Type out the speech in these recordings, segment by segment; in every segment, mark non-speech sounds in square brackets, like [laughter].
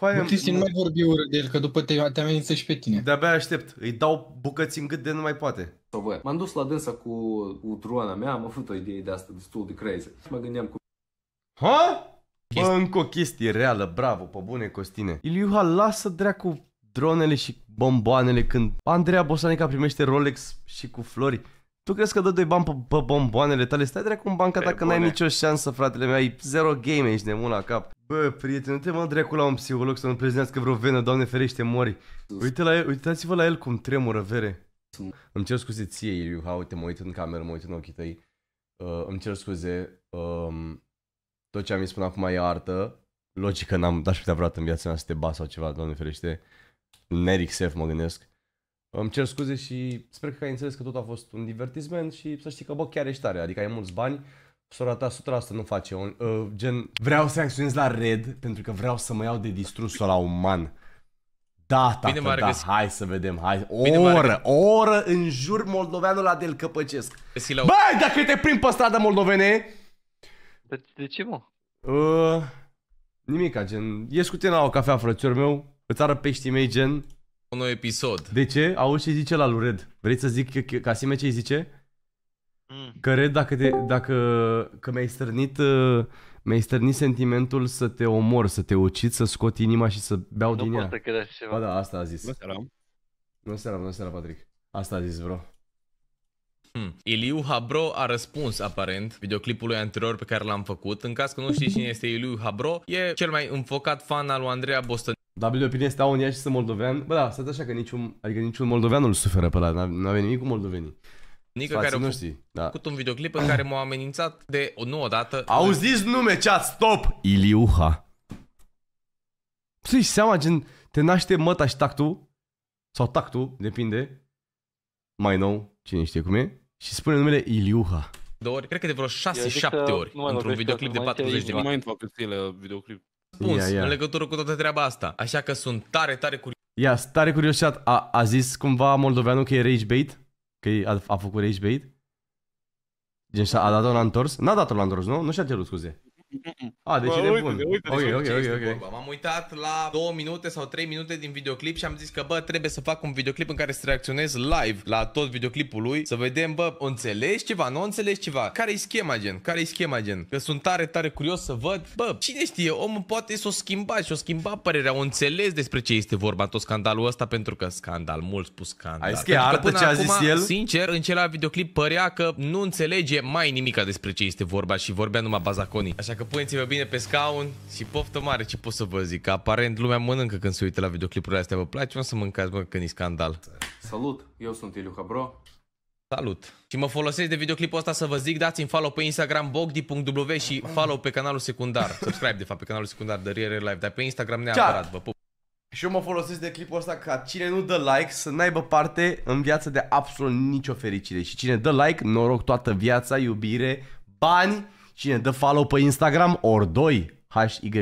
Nu, Butisti, nu mai vorbi urât de el, că după te, te amenință și pe tine. De-abia aștept. Îi dau bucăți în gât de nu mai poate. Sau M-am dus la dânsa cu, cu droana mea, am avut o idee de asta destul de crazy. Mă gândeam cu... Ha? Bă, încă o chestie reală, bravo, pe bune, Costine. Iliuha, lasă dracu dronele și bomboanele când Andreea Bosanica primește Rolex și cu flori. Tu crezi că dă doi bani pe, pe bomboanele tale? Stai dracu în banca ta că n-ai nicio șansă, fratele meu, ai zero game, ești nebun la cap. Bă, prieten, nu te mă dracu la un psiholog să nu prezinească vreo venă, doamne ferește, mori. Uite la el, uitați-vă la el cum tremură, vere. Îmi cer scuze ție, ha uite, mă uit în cameră, mă uit în ochii tăi. Uh, îmi cer scuze, um, tot ce am zis până acum e artă. Logică, n-am dat și vreodată în viața mea să te ba sau ceva, doamne ferește. Neric Sef mă gândesc. Îmi cer scuze și sper că ai înțeles că tot a fost un divertisment și să știi că, bă, chiar ești tare, adică ai mulți bani, sora ta 100% nu face un, uh, gen... Vreau să acționez la Red pentru că vreau să mă iau de distrusul la uman. Da, tată, Bine da, hai să vedem, hai, o Bine oră, o oră în jur moldoveanul la del căpăcesc. Băi, dacă te prim pe stradă moldovene... De, de ce, mă? Uh, nimica, gen, ies cu tine la o cafea, frățior meu, îți arăt peștii mei, gen, un nou episod. De ce? Auzi ce zice la lui Red. Vrei să zic că Casime ce zice? Mm. Că Red, dacă, te, dacă că mi-ai stârnit, uh, mi-ai stârnit sentimentul să te omor, să te ucid, să scot inima și să beau nu din ea. Nu pot să cred așa ceva. Ba da, asta a zis. Nu seara. Nu seara, nu seara, Patrick. Asta a zis bro. Hmm. Iliu Habro a răspuns aparent videoclipului anterior pe care l-am făcut. În caz că nu știi cine este Iliu Habro, e cel mai înfocat fan al lui Andreea Boston dar de opinie stau în ea și sunt moldovean. Bă, da, stai așa că niciun, adică niciun moldovean nu-l suferă pe la, nu avea nimic cu moldovenii. Nică Spații care noștri, a făcut da. un videoclip în care m a amenințat de, nouă dată. Auziți nume, chat, stop! Iliuha. Tu seama, gen, te naște măta și tactu, sau tactu, depinde, mai nou, cine știe cum e, și spune numele Iliuha. De ori, cred că de vreo 6-7 ori, într-un videoclip de 40 de minute. Mai într-o uh, videoclip răspuns yeah, yeah. în legătură cu toată treaba asta. Așa că sunt tare, tare curios. Ia, yeah, tare curios a, a zis cumva moldoveanul că e rage bait? Că a, a făcut rage bait? Gen, a dat-o la întors? N-a dat-o la întors, nu? Nu și-a cerut scuze. A, ah, deci Bă, e nebun. Uite, uite, ok, ok, ok. Vorba. M-am uitat la 2 minute sau 3 minute din videoclip și am zis că, bă, trebuie să fac un videoclip în care să reacționez live la tot videoclipul lui, să vedem, bă, înțelegi ceva, nu înțelegi ceva. Care-i schema, gen? Care-i schema, gen? Că sunt tare, tare curios să văd. Bă, cine știe, omul poate să o schimba și o schimba părerea, o înțeles despre ce este vorba tot scandalul ăsta, pentru că scandal, mult spus scandal. Ai scrie artă ce a acum, el? Sincer, în celălalt videoclip părea că nu înțelege mai nimica despre ce este vorba și vorbea numai Bazaconi. Așa dacă puneți-vă bine pe scaun și poftă mare, ce pot să vă zic? aparent lumea mănâncă când se uită la videoclipurile astea. Vă place? O să mâncați, mă, când e scandal. Salut, eu sunt Iliuca Bro. Salut! Și mă folosesc de videoclipul ăsta să vă zic, dați-mi follow pe Instagram bogdi.w și follow pe canalul secundar. [laughs] Subscribe, de fapt, pe canalul secundar de Real Life, dar pe Instagram neapărat, Cea. vă pup. Și eu mă folosesc de clipul ăsta ca cine nu dă like să n-aibă parte în viață de absolut nicio fericire. Și cine dă like, noroc toată viața, iubire, bani Cine dă follow pe Instagram, ori 2, HYG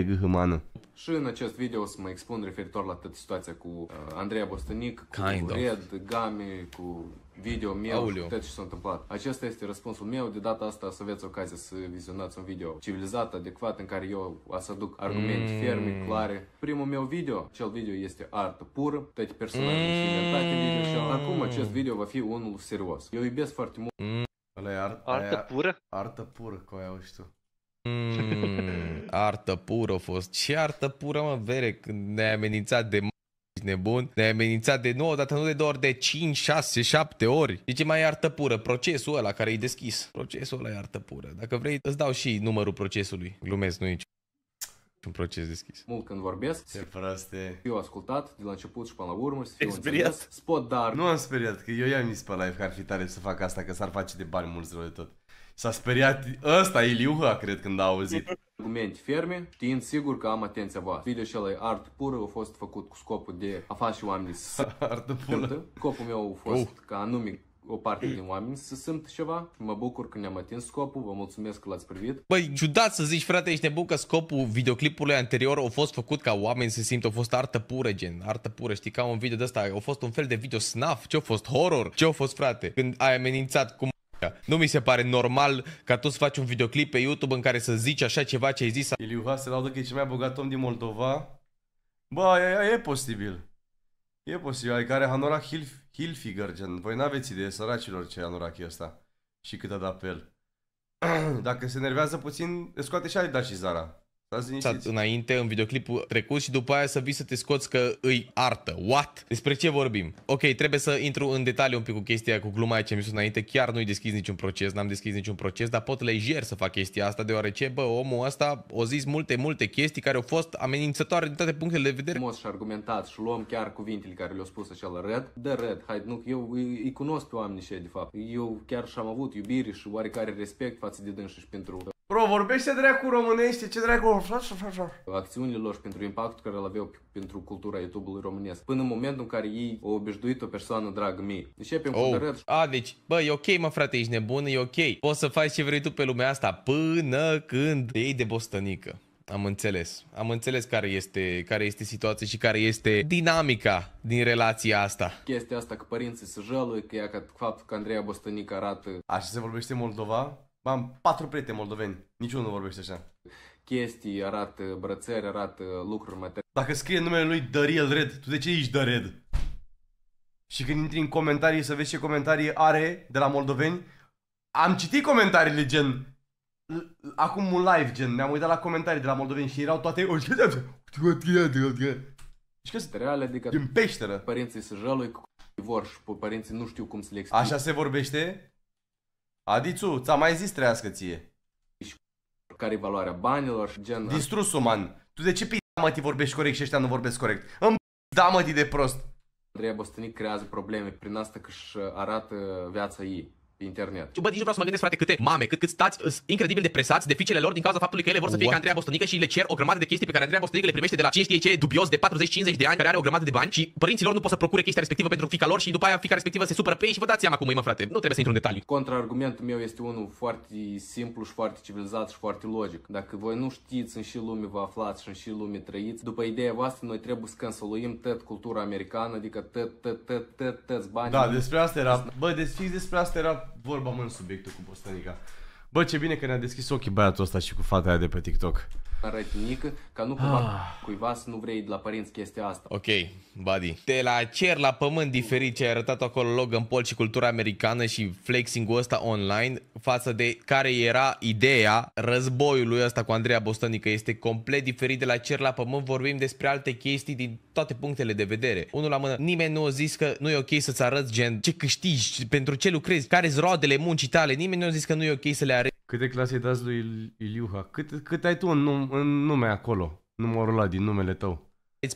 Și în acest video o să mă expun referitor la toată situația cu uh, Andreea Bostănic, cu kind of. Red, Gami, cu video meu Aulio. și tot ce s-a întâmplat. Acesta este răspunsul meu. De data asta să aveți ocazia să vizionați un video civilizat, adecvat, în care eu o să aduc argumente mm. ferme, clare. Primul meu video, cel video este artă pură, toate personajele mm. inventate video și acum acest video va fi unul serios. Eu iubesc foarte mult. Mm. Ăla e art, artă aia, pură? Artă pură, cu aia și tu. Mm, [laughs] artă pură a fost. Ce artă pură, mă, vere, când ne-ai amenințat de nebun, ne-ai amenințat de nouă, dar nu de doar de 5, 6, 7 ori. Deci mai e artă pură, procesul ăla care e deschis. Procesul ăla e artă pură. Dacă vrei, îți dau și numărul procesului. Glumesc, nu nici un proces deschis. Mult când vorbesc. Se proste. Eu ascultat de la început și până la urmă. Experiat. Spot, dar... Nu am speriat, că eu i-am zis pe live că ar fi tare să fac asta, că s-ar face de bani mulți rău de tot. S-a speriat ăsta, Iliuha, ă, cred, când a auzit. Argumente ferme, știind sigur că am atenția voastră. Video și e art pură, a fost făcut cu scopul de a face oamenii să [laughs] Artă pură. Scopul meu a fost uh. ca anumit o parte din oameni să simt ceva. Mă bucur că ne-am atins scopul, vă mulțumesc că l-ați privit. Băi, ciudat să zici, frate, ești nebun că scopul videoclipului anterior a fost făcut ca oameni să simt, a fost artă pură, gen, artă pură, știi, ca un video de ăsta, a fost un fel de video snuff. ce a fost horror, ce a fost, frate, când ai amenințat cum nu mi se pare normal ca tu să faci un videoclip pe YouTube în care să zici așa ceva ce ai zis. Iliu se laudă că e cel mai bogat om din Moldova. Bă, e, e posibil. E posibil, adică are Hanorac Hilf Hilfiger, gen. Voi n-aveți idee, săracilor, ce anorac e ăsta. Și cât a dat pe el. [clears throat] Dacă se nervează puțin, scoate și Adidas și Zara stați înainte în videoclipul trecut și după aia să vii să te scoți că îi artă. What? Despre ce vorbim? Ok, trebuie să intru în detaliu un pic cu chestia cu gluma ce mi spus înainte. Chiar nu-i deschis niciun proces, n-am deschis niciun proces, dar pot lejer să fac chestia asta deoarece, bă, omul ăsta o zis multe, multe chestii care au fost amenințătoare din toate punctele de vedere. Mos și argumentat și luăm chiar cuvintele care le-au spus acela red, de red, hai, nu, eu îi, cunosc pe oamenii și de fapt. Eu chiar și-am avut iubire și oarecare respect față de dânsă și pentru Bro, vorbește dracu românește, ce dracu... Acțiunile lor pentru impactul care îl aveau pentru cultura YouTube-ului românesc. Până în momentul în care ei au obișnuit o persoană dragă mie. Începem deci oh. cu tărăt A, deci, bă, e ok, mă frate, ești nebun, e ok. Poți să faci ce vrei tu pe lumea asta până când ei de bostănică. Am înțeles. Am înțeles care este, care este situația și care este dinamica din relația asta. Chestia asta că părinții se jălui, că ea că faptul că Andreea Bostănică arată... Așa se vorbește Moldova? Am patru prieteni moldoveni, niciunul nu vorbește așa. Chestii arată, brățări arată, lucruri materiale. Dacă scrie numele lui Dariel Red, tu de ce ești The Red? Și când intri în comentarii să vezi ce comentarii are de la moldoveni, am citit comentariile gen Acum un live gen, ne-am uitat la comentarii de la moldoveni și erau toate [laughs] Și că sunt reale, adică din peșteră Părinții se jălui cu vor și părinții nu știu cum să le explic Așa se vorbește Adițu, ți-am mai zis trăiască ție. Care i valoarea banilor și gen... Distrus, man. Tu de ce pe da, mă, ti vorbești corect și ăștia nu vorbesc corect? Îmi da, mă, de prost. Andrei Bostănic creează probleme prin asta că își arată viața ei internet. Bă, nici nu vreau să mă gândesc, frate, câte mame, cât, cât stați incredibil de presați de fiicele lor din cauza faptului că ele vor să fie What? ca Andreea Bostonică și le cer o grămadă de chestii pe care Andreea Bostonică le primește de la cine știe ce dubios de 40-50 de ani care are o grămadă de bani și părinții lor nu pot să procure chestia respectivă pentru fica lor și după aia fica respectivă se supără pe ei și vă dați seama cum e, mă, frate. Nu trebuie să intru în detalii. Contraargumentul meu este unul foarte simplu și foarte civilizat și foarte logic. Dacă voi nu știți în ce lume vă aflați și în ce lume trăiți, după ideea voastră noi trebuie să cancelaim tot cultura americană, adică tot, tot, tot, tot, tot, bani. Da, despre asta era. Bă, deci fix despre asta era vorba mă în subiectul cu Bostanica. Bă, ce bine că ne-a deschis ochii băiatul ăsta și cu fata aia de pe TikTok rătinică, ca nu cumva ah. cuiva să nu vrei de la părinți chestia asta. Ok, buddy. De la cer la pământ diferit ce ai arătat acolo Logan Paul și cultura americană și flexing-ul ăsta online față de care era ideea războiului ăsta cu Andreea Bostănică este complet diferit de la cer la pământ. Vorbim despre alte chestii din toate punctele de vedere. Unul la mână, nimeni nu a zis că nu e ok să-ți arăți gen ce câștigi, pentru ce lucrezi, care-s roadele muncii tale, nimeni nu a zis că nu e ok să le arăți Câte clase dați lui Iliuha? Cât, cât ai tu în, num, în nume acolo? Numărul ăla din numele tău?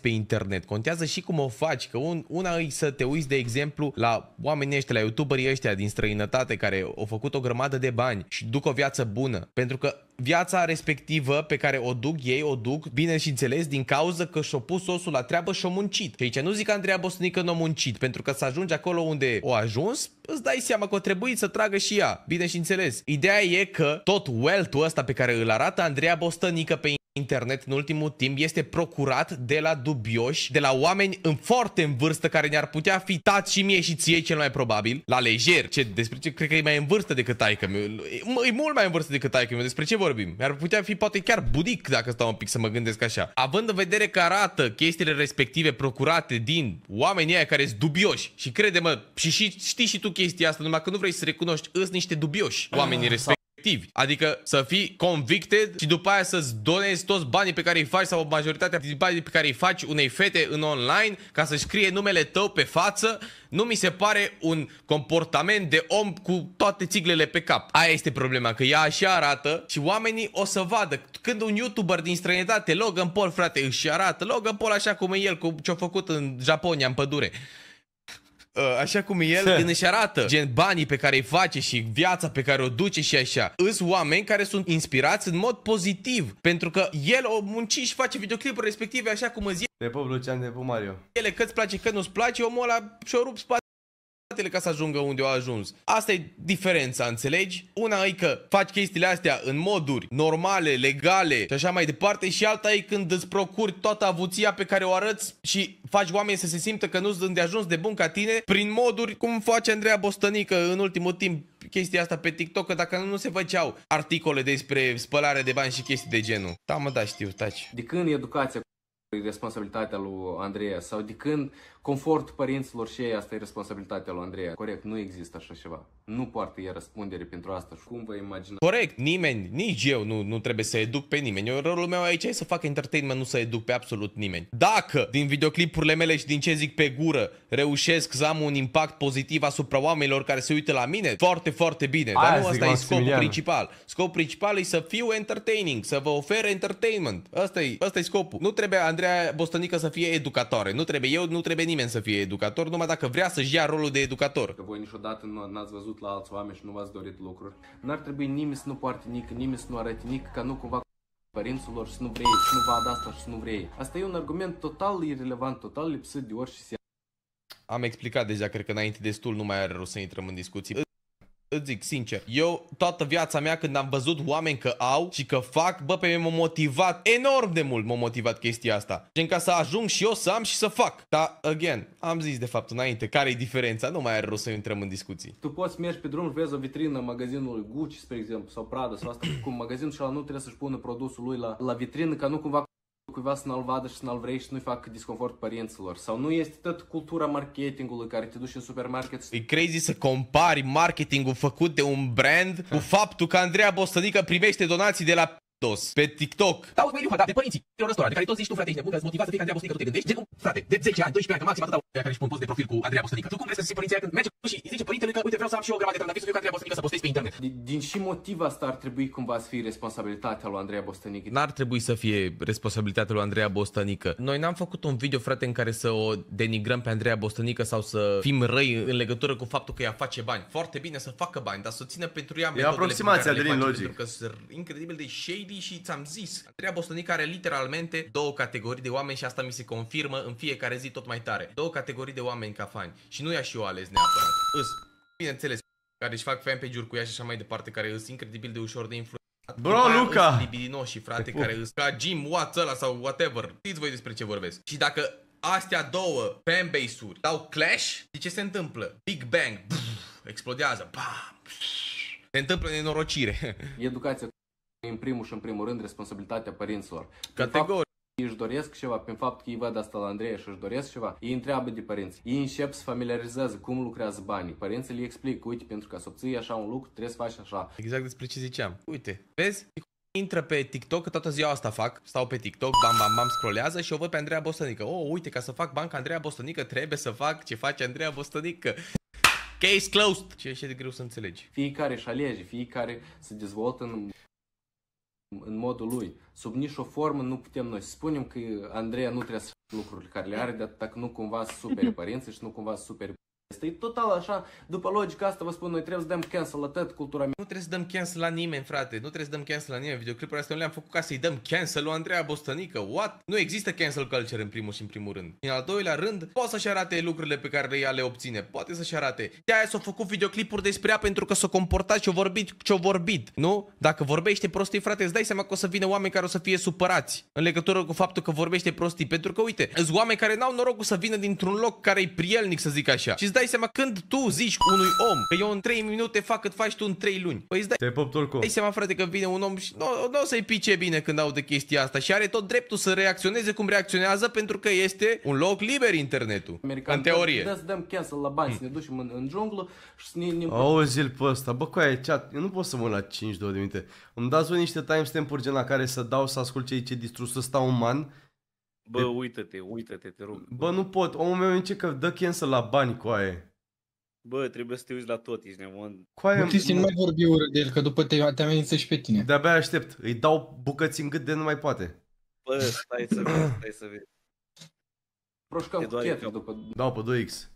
pe internet. Contează și cum o faci, că un, una e să te uiți, de exemplu, la oamenii ăștia, la youtuberii ăștia din străinătate care au făcut o grămadă de bani și duc o viață bună, pentru că viața respectivă pe care o duc ei, o duc, bine și înțeles, din cauza că și-o pus osul la treabă și-o muncit. Și aici nu zic Andreea Bosnică nu a muncit, pentru că să ajungi acolo unde o ajuns, îți dai seama că o trebuie să tragă și ea, bine și înțeles. Ideea e că tot wealth-ul ăsta pe care îl arată Andreea Bostănică pe internet în ultimul timp este procurat de la dubioși, de la oameni în foarte în vârstă care ne-ar putea fi tat și mie și ție cel mai probabil, la lejer, ce, despre ce, cred că e mai în vârstă decât taică meu, e mult mai în vârstă decât taică -mi. despre ce vorbim? Ar putea fi poate chiar budic dacă stau un pic să mă gândesc așa. Având în vedere că arată chestiile respective procurate din oamenii aia care sunt dubioși și crede-mă, și, și știi și tu chestia asta, numai că nu vrei să recunoști, îs niște dubioși ah, oamenii respectivi efectivi. Adică să fii convicted și după aia să-ți donezi toți banii pe care îi faci sau majoritatea din banii pe care îi faci unei fete în online ca să scrie numele tău pe față, nu mi se pare un comportament de om cu toate țiglele pe cap. Aia este problema, că ea așa arată și oamenii o să vadă. Când un YouTuber din străinătate, Logan Paul, frate, își arată Logan Paul așa cum e el, cu ce-a făcut în Japonia, în pădure. Uh, așa cum e el, din își arată gen banii pe care îi face și viața pe care o duce și așa. Îs oameni care sunt inspirați în mod pozitiv, pentru că el o munci și face videoclipuri respective așa cum îți Te pup, Lucian, te pup, Mario. Ele că-ți place, că nu-ți place, omul ăla și-o rup spate spatele ca să ajungă unde au ajuns. Asta e diferența, înțelegi? Una e că faci chestiile astea în moduri normale, legale și așa mai departe și alta e când îți procuri toată avuția pe care o arăți și faci oameni să se simtă că nu sunt de ajuns de bun ca tine prin moduri cum face Andreea Bostănică în ultimul timp chestia asta pe TikTok, că dacă nu, nu se făceau articole despre spălare de bani și chestii de genul. Da, mă, da, știu, taci. De când educația responsabilitatea lui Andreea sau de când confort părinților și ei, asta e responsabilitatea lui Andreea. Corect, nu există așa ceva. Nu poartă ea răspundere pentru asta și cum vă imaginați. Corect, nimeni, nici eu nu, nu trebuie să educ pe nimeni. Eu, rolul meu aici e să fac entertainment, nu să educ pe absolut nimeni. Dacă din videoclipurile mele și din ce zic pe gură reușesc să am un impact pozitiv asupra oamenilor care se uită la mine, foarte, foarte bine. Aia Dar nu asta e scopul principal. Scopul principal e să fiu entertaining, să vă ofer entertainment. Asta e, asta e scopul. Nu trebuie, Andrei, Andreea Bostănică să fie educatoare. Nu trebuie eu, nu trebuie nimeni să fie educator, numai dacă vrea să-și ia rolul de educator. Că voi niciodată n-ați văzut la alți oameni și nu v-ați dorit lucruri. N-ar trebui nimeni să nu poarte nic, nimeni să nu arate nic, ca nu cumva părinților și nu vrei, și nu va da asta și nu vrei. Asta e un argument total irrelevant, total lipsit de orice se... Am explicat deja, cred că înainte destul, nu mai are rost să intrăm în discuții îți zic sincer, eu toată viața mea când am văzut oameni că au și că fac, bă, pe mine m-a motivat enorm de mult m-a motivat chestia asta. Gen ca să ajung și eu să am și să fac. Dar, again, am zis de fapt înainte, care e diferența? Nu mai are rost să intrăm în discuții. Tu poți merge pe drum și vezi o vitrină magazinului Gucci, spre exemplu, sau Prada, sau asta, cum magazinul și nu trebuie să-și pună produsul lui la, la vitrină, ca nu cumva cuiva să n-al vadă și să n vrei și să nu-i facă disconfort părinților. Sau nu este tot cultura marketingului care te duci în supermarket. E crazy să compari marketingul făcut de un brand cu faptul că Andreea Bostănică primește donații de la TikTok. Pe TikTok. Caut mediu de părinții, de restaurant, de care toți zici tu, frate, ești nebun, că motiva să fii ca Andreea Bostonică, tu te gândești, gen, frate, de 10 ani, 12 ani, că maxim atâta care își pun post de profil cu Andreea Bostonică. Tu cum crezi să zici părinții când merge și îi zice părintele că uite, vreau să am și eu o grămadă de trandafiri să fiu ca Andreea Bostonică să postezi pe internet. Din, din și motiv asta ar trebui cumva să fie responsabilitatea lui Andreea Bostănică. N-ar trebui să fie responsabilitatea lui Andreea Bostănică. Noi n-am făcut un video, frate, în care să o denigrăm pe Andreea Bostănică sau să fim răi în legătură cu faptul că ea face bani. Foarte bine să facă bani, dar să o țină pentru ea. E aproximația de logic. Pentru că sunt incredibil de shady CV și ți-am zis, Andreea Bostonic are literalmente două categorii de oameni și asta mi se confirmă în fiecare zi tot mai tare. Două categorii de oameni ca fani și nu i-aș și eu ales neapărat. Îs, bineînțeles, care își fac fanpage-uri cu ea și așa mai departe, care îs incredibil de ușor de influențat. Bro, Luca! și frate, care îs ca Jim Watts ăla sau whatever. Știți voi despre ce vorbesc. Și dacă astea două fanbase-uri dau clash, de ce se întâmplă? Big Bang, explodează, bam, se întâmplă nenorocire. Educația în primul și în primul rând responsabilitatea părinților. Categoric ei își doresc ceva, prin fapt că ei văd asta la Andrei și își doresc ceva, ei întreabă de părinți. Ei încep să familiarizează cum lucrează banii. Părinții le explic, uite, pentru că să obții așa un lucru, trebuie să faci așa. Exact despre ce ziceam. Uite, vezi? Intră pe TikTok, că toată ziua asta fac, stau pe TikTok, bam, bam, bam, scrollează și o văd pe Andreea Bostănică. O, oh, uite, ca să fac banca Andreea Bostănică, trebuie să fac ce face Andreea Bostănică. Case closed! Ce e de greu să înțelegi. Fiecare își alege, fiecare se dezvoltă în în modul lui. Sub nicio formă nu putem noi să spunem că Andreea nu trebuie să lucrurile care le are, dar dacă nu cumva să supere [laughs] părinții și nu cumva să supere este total așa, după logica asta vă spun, noi trebuie să dăm cancel la tot cultura mea. Nu trebuie să dăm cancel la nimeni, frate, nu trebuie să dăm cancel la nimeni. Videoclipurile astea nu le-am făcut ca să-i dăm cancel lui Andreea Bostănică, what? Nu există cancel culture în primul și în primul rând. În al doilea rând, poate să-și arate lucrurile pe care ea le obține, poate să-și arate. De aia s-au făcut videoclipuri despre ea pentru că s-au comportat și-au vorbit ce-au vorbit, nu? Dacă vorbește prostii, frate, îți dai seama că o să vină oameni care o să fie supărați în legătură cu faptul că vorbește prostii, pentru că uite, sunt oameni care n-au norocul să vină dintr-un loc care e prielnic, să zic așa. Și dai seama când tu zici unui om că eu în 3 minute fac cât faci tu în 3 luni. Păi îți dai... Te pop Dai seama, frate, că vine un om și nu, nu o să-i pice bine când aude chestia asta și are tot dreptul să reacționeze cum reacționează pentru că este un loc liber internetul. American, în teorie. să dăm cancel la bani, să ne ducem în, în junglă și să ne... ne... Auzi-l pe ăsta, bă, cu aia nu pot să mă la 5-2 de minute. Îmi dați voi niște timestamp-uri gen la care să dau să ascult cei ce distrus să stau uman Bă, uită-te, uită-te, te rog. Bă, nu pot. Omul meu începe că dă cancel la bani cu aia. Bă, trebuie să te uiți la tot, ești nebun. Coaie... Cristi, nu mai vorbi ură de el, că după te, te amenință și pe tine. De-abia aștept. Îi dau bucăți în gât de nu mai poate. Bă, stai să vezi, stai să vezi. Proșcam cu chiar după... Dau pe 2x.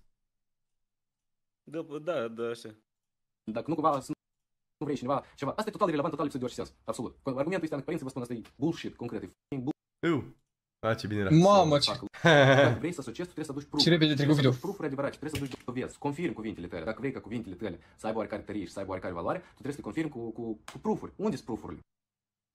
După, da, da, așa. Dacă nu cumva să nu vrei cineva ceva. Asta e total irrelevant, total lipsă de orice sens. Absolut. Argumentul este, că părinții vă spun asta e bullshit, concret. E bullshit. Eu. A, da, ce bine era. Mamă, ce... Dacă vrei să succes, trebuie să duci proof. Ce repede trebuie video. Proof-uri trebuie să duci dovezi, confirm cuvintele tale. Dacă vrei ca cuvintele tale să aibă oarecare tărie și să aibă oarecare valoare, tu trebuie să le confirm cu, cu, cu proof-uri. Unde sunt proof-urile?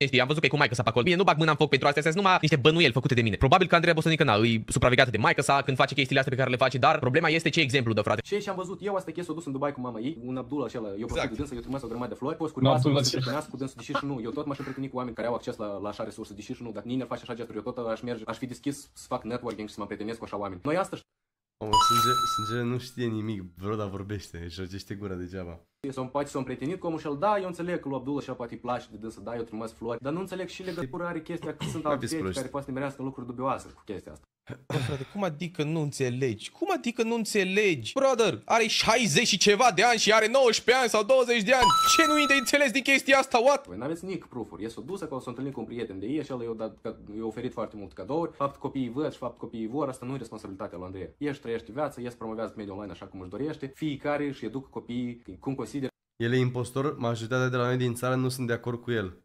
Știi, am văzut că e cu maica sa pe acolo. Bine, nu bag mâna în foc pentru astea, sunt numai niște bănuieli făcute de mine. Probabil că Andreea Bosonică n-a, îi supravegată de maica sa când face chestiile astea pe care le face, dar problema este ce exemplu de frate. Și ce am văzut eu asta chestia o dus în Dubai cu mama ei, un Abdul așa la, eu exact. cu să, eu trimis o grămadă de flori, poți curioasă, să se cu dânsul, deși și nu, eu tot m-aș cu oameni care au acces la, la așa resurse, deși și nu, dacă nimeni ar face așa gesturi, eu tot aș merge, aș fi deschis să fac networking și să mă prietenesc cu așa oameni. Noi asta Omă, sânge, sângele nu știe nimic, bro, dar vorbește, își răcește gura degeaba. s Sunt împaci, sunt au cu omul și el, da, eu înțeleg că lui Abdul și el poate îi place de dânsă, da, eu trimesc flori, dar nu înțeleg și legătura are chestia că sunt alte care poate să merească lucruri dubioase cu chestia asta. Bă, frate, cum adică nu înțelegi? Cum adică nu înțelegi? Brother, are 60 și ceva de ani și are 19 ani sau 20 de ani. Ce nu-i de înțeles din chestia asta, what? Păi n-aveți nici proof-uri. E s-o dus acolo, s-o întâlnit cu un prieten de ei și el i-a, oferit foarte mult cadouri. Fapt copiii văd și fapt copiii vor, asta nu e responsabilitatea lui Andrei. Ești trăiește viața, ești promovează mediul online așa cum își dorește. Fiecare își educă copiii cum consideră. El e impostor, majoritatea de la noi din țară nu sunt de acord cu el.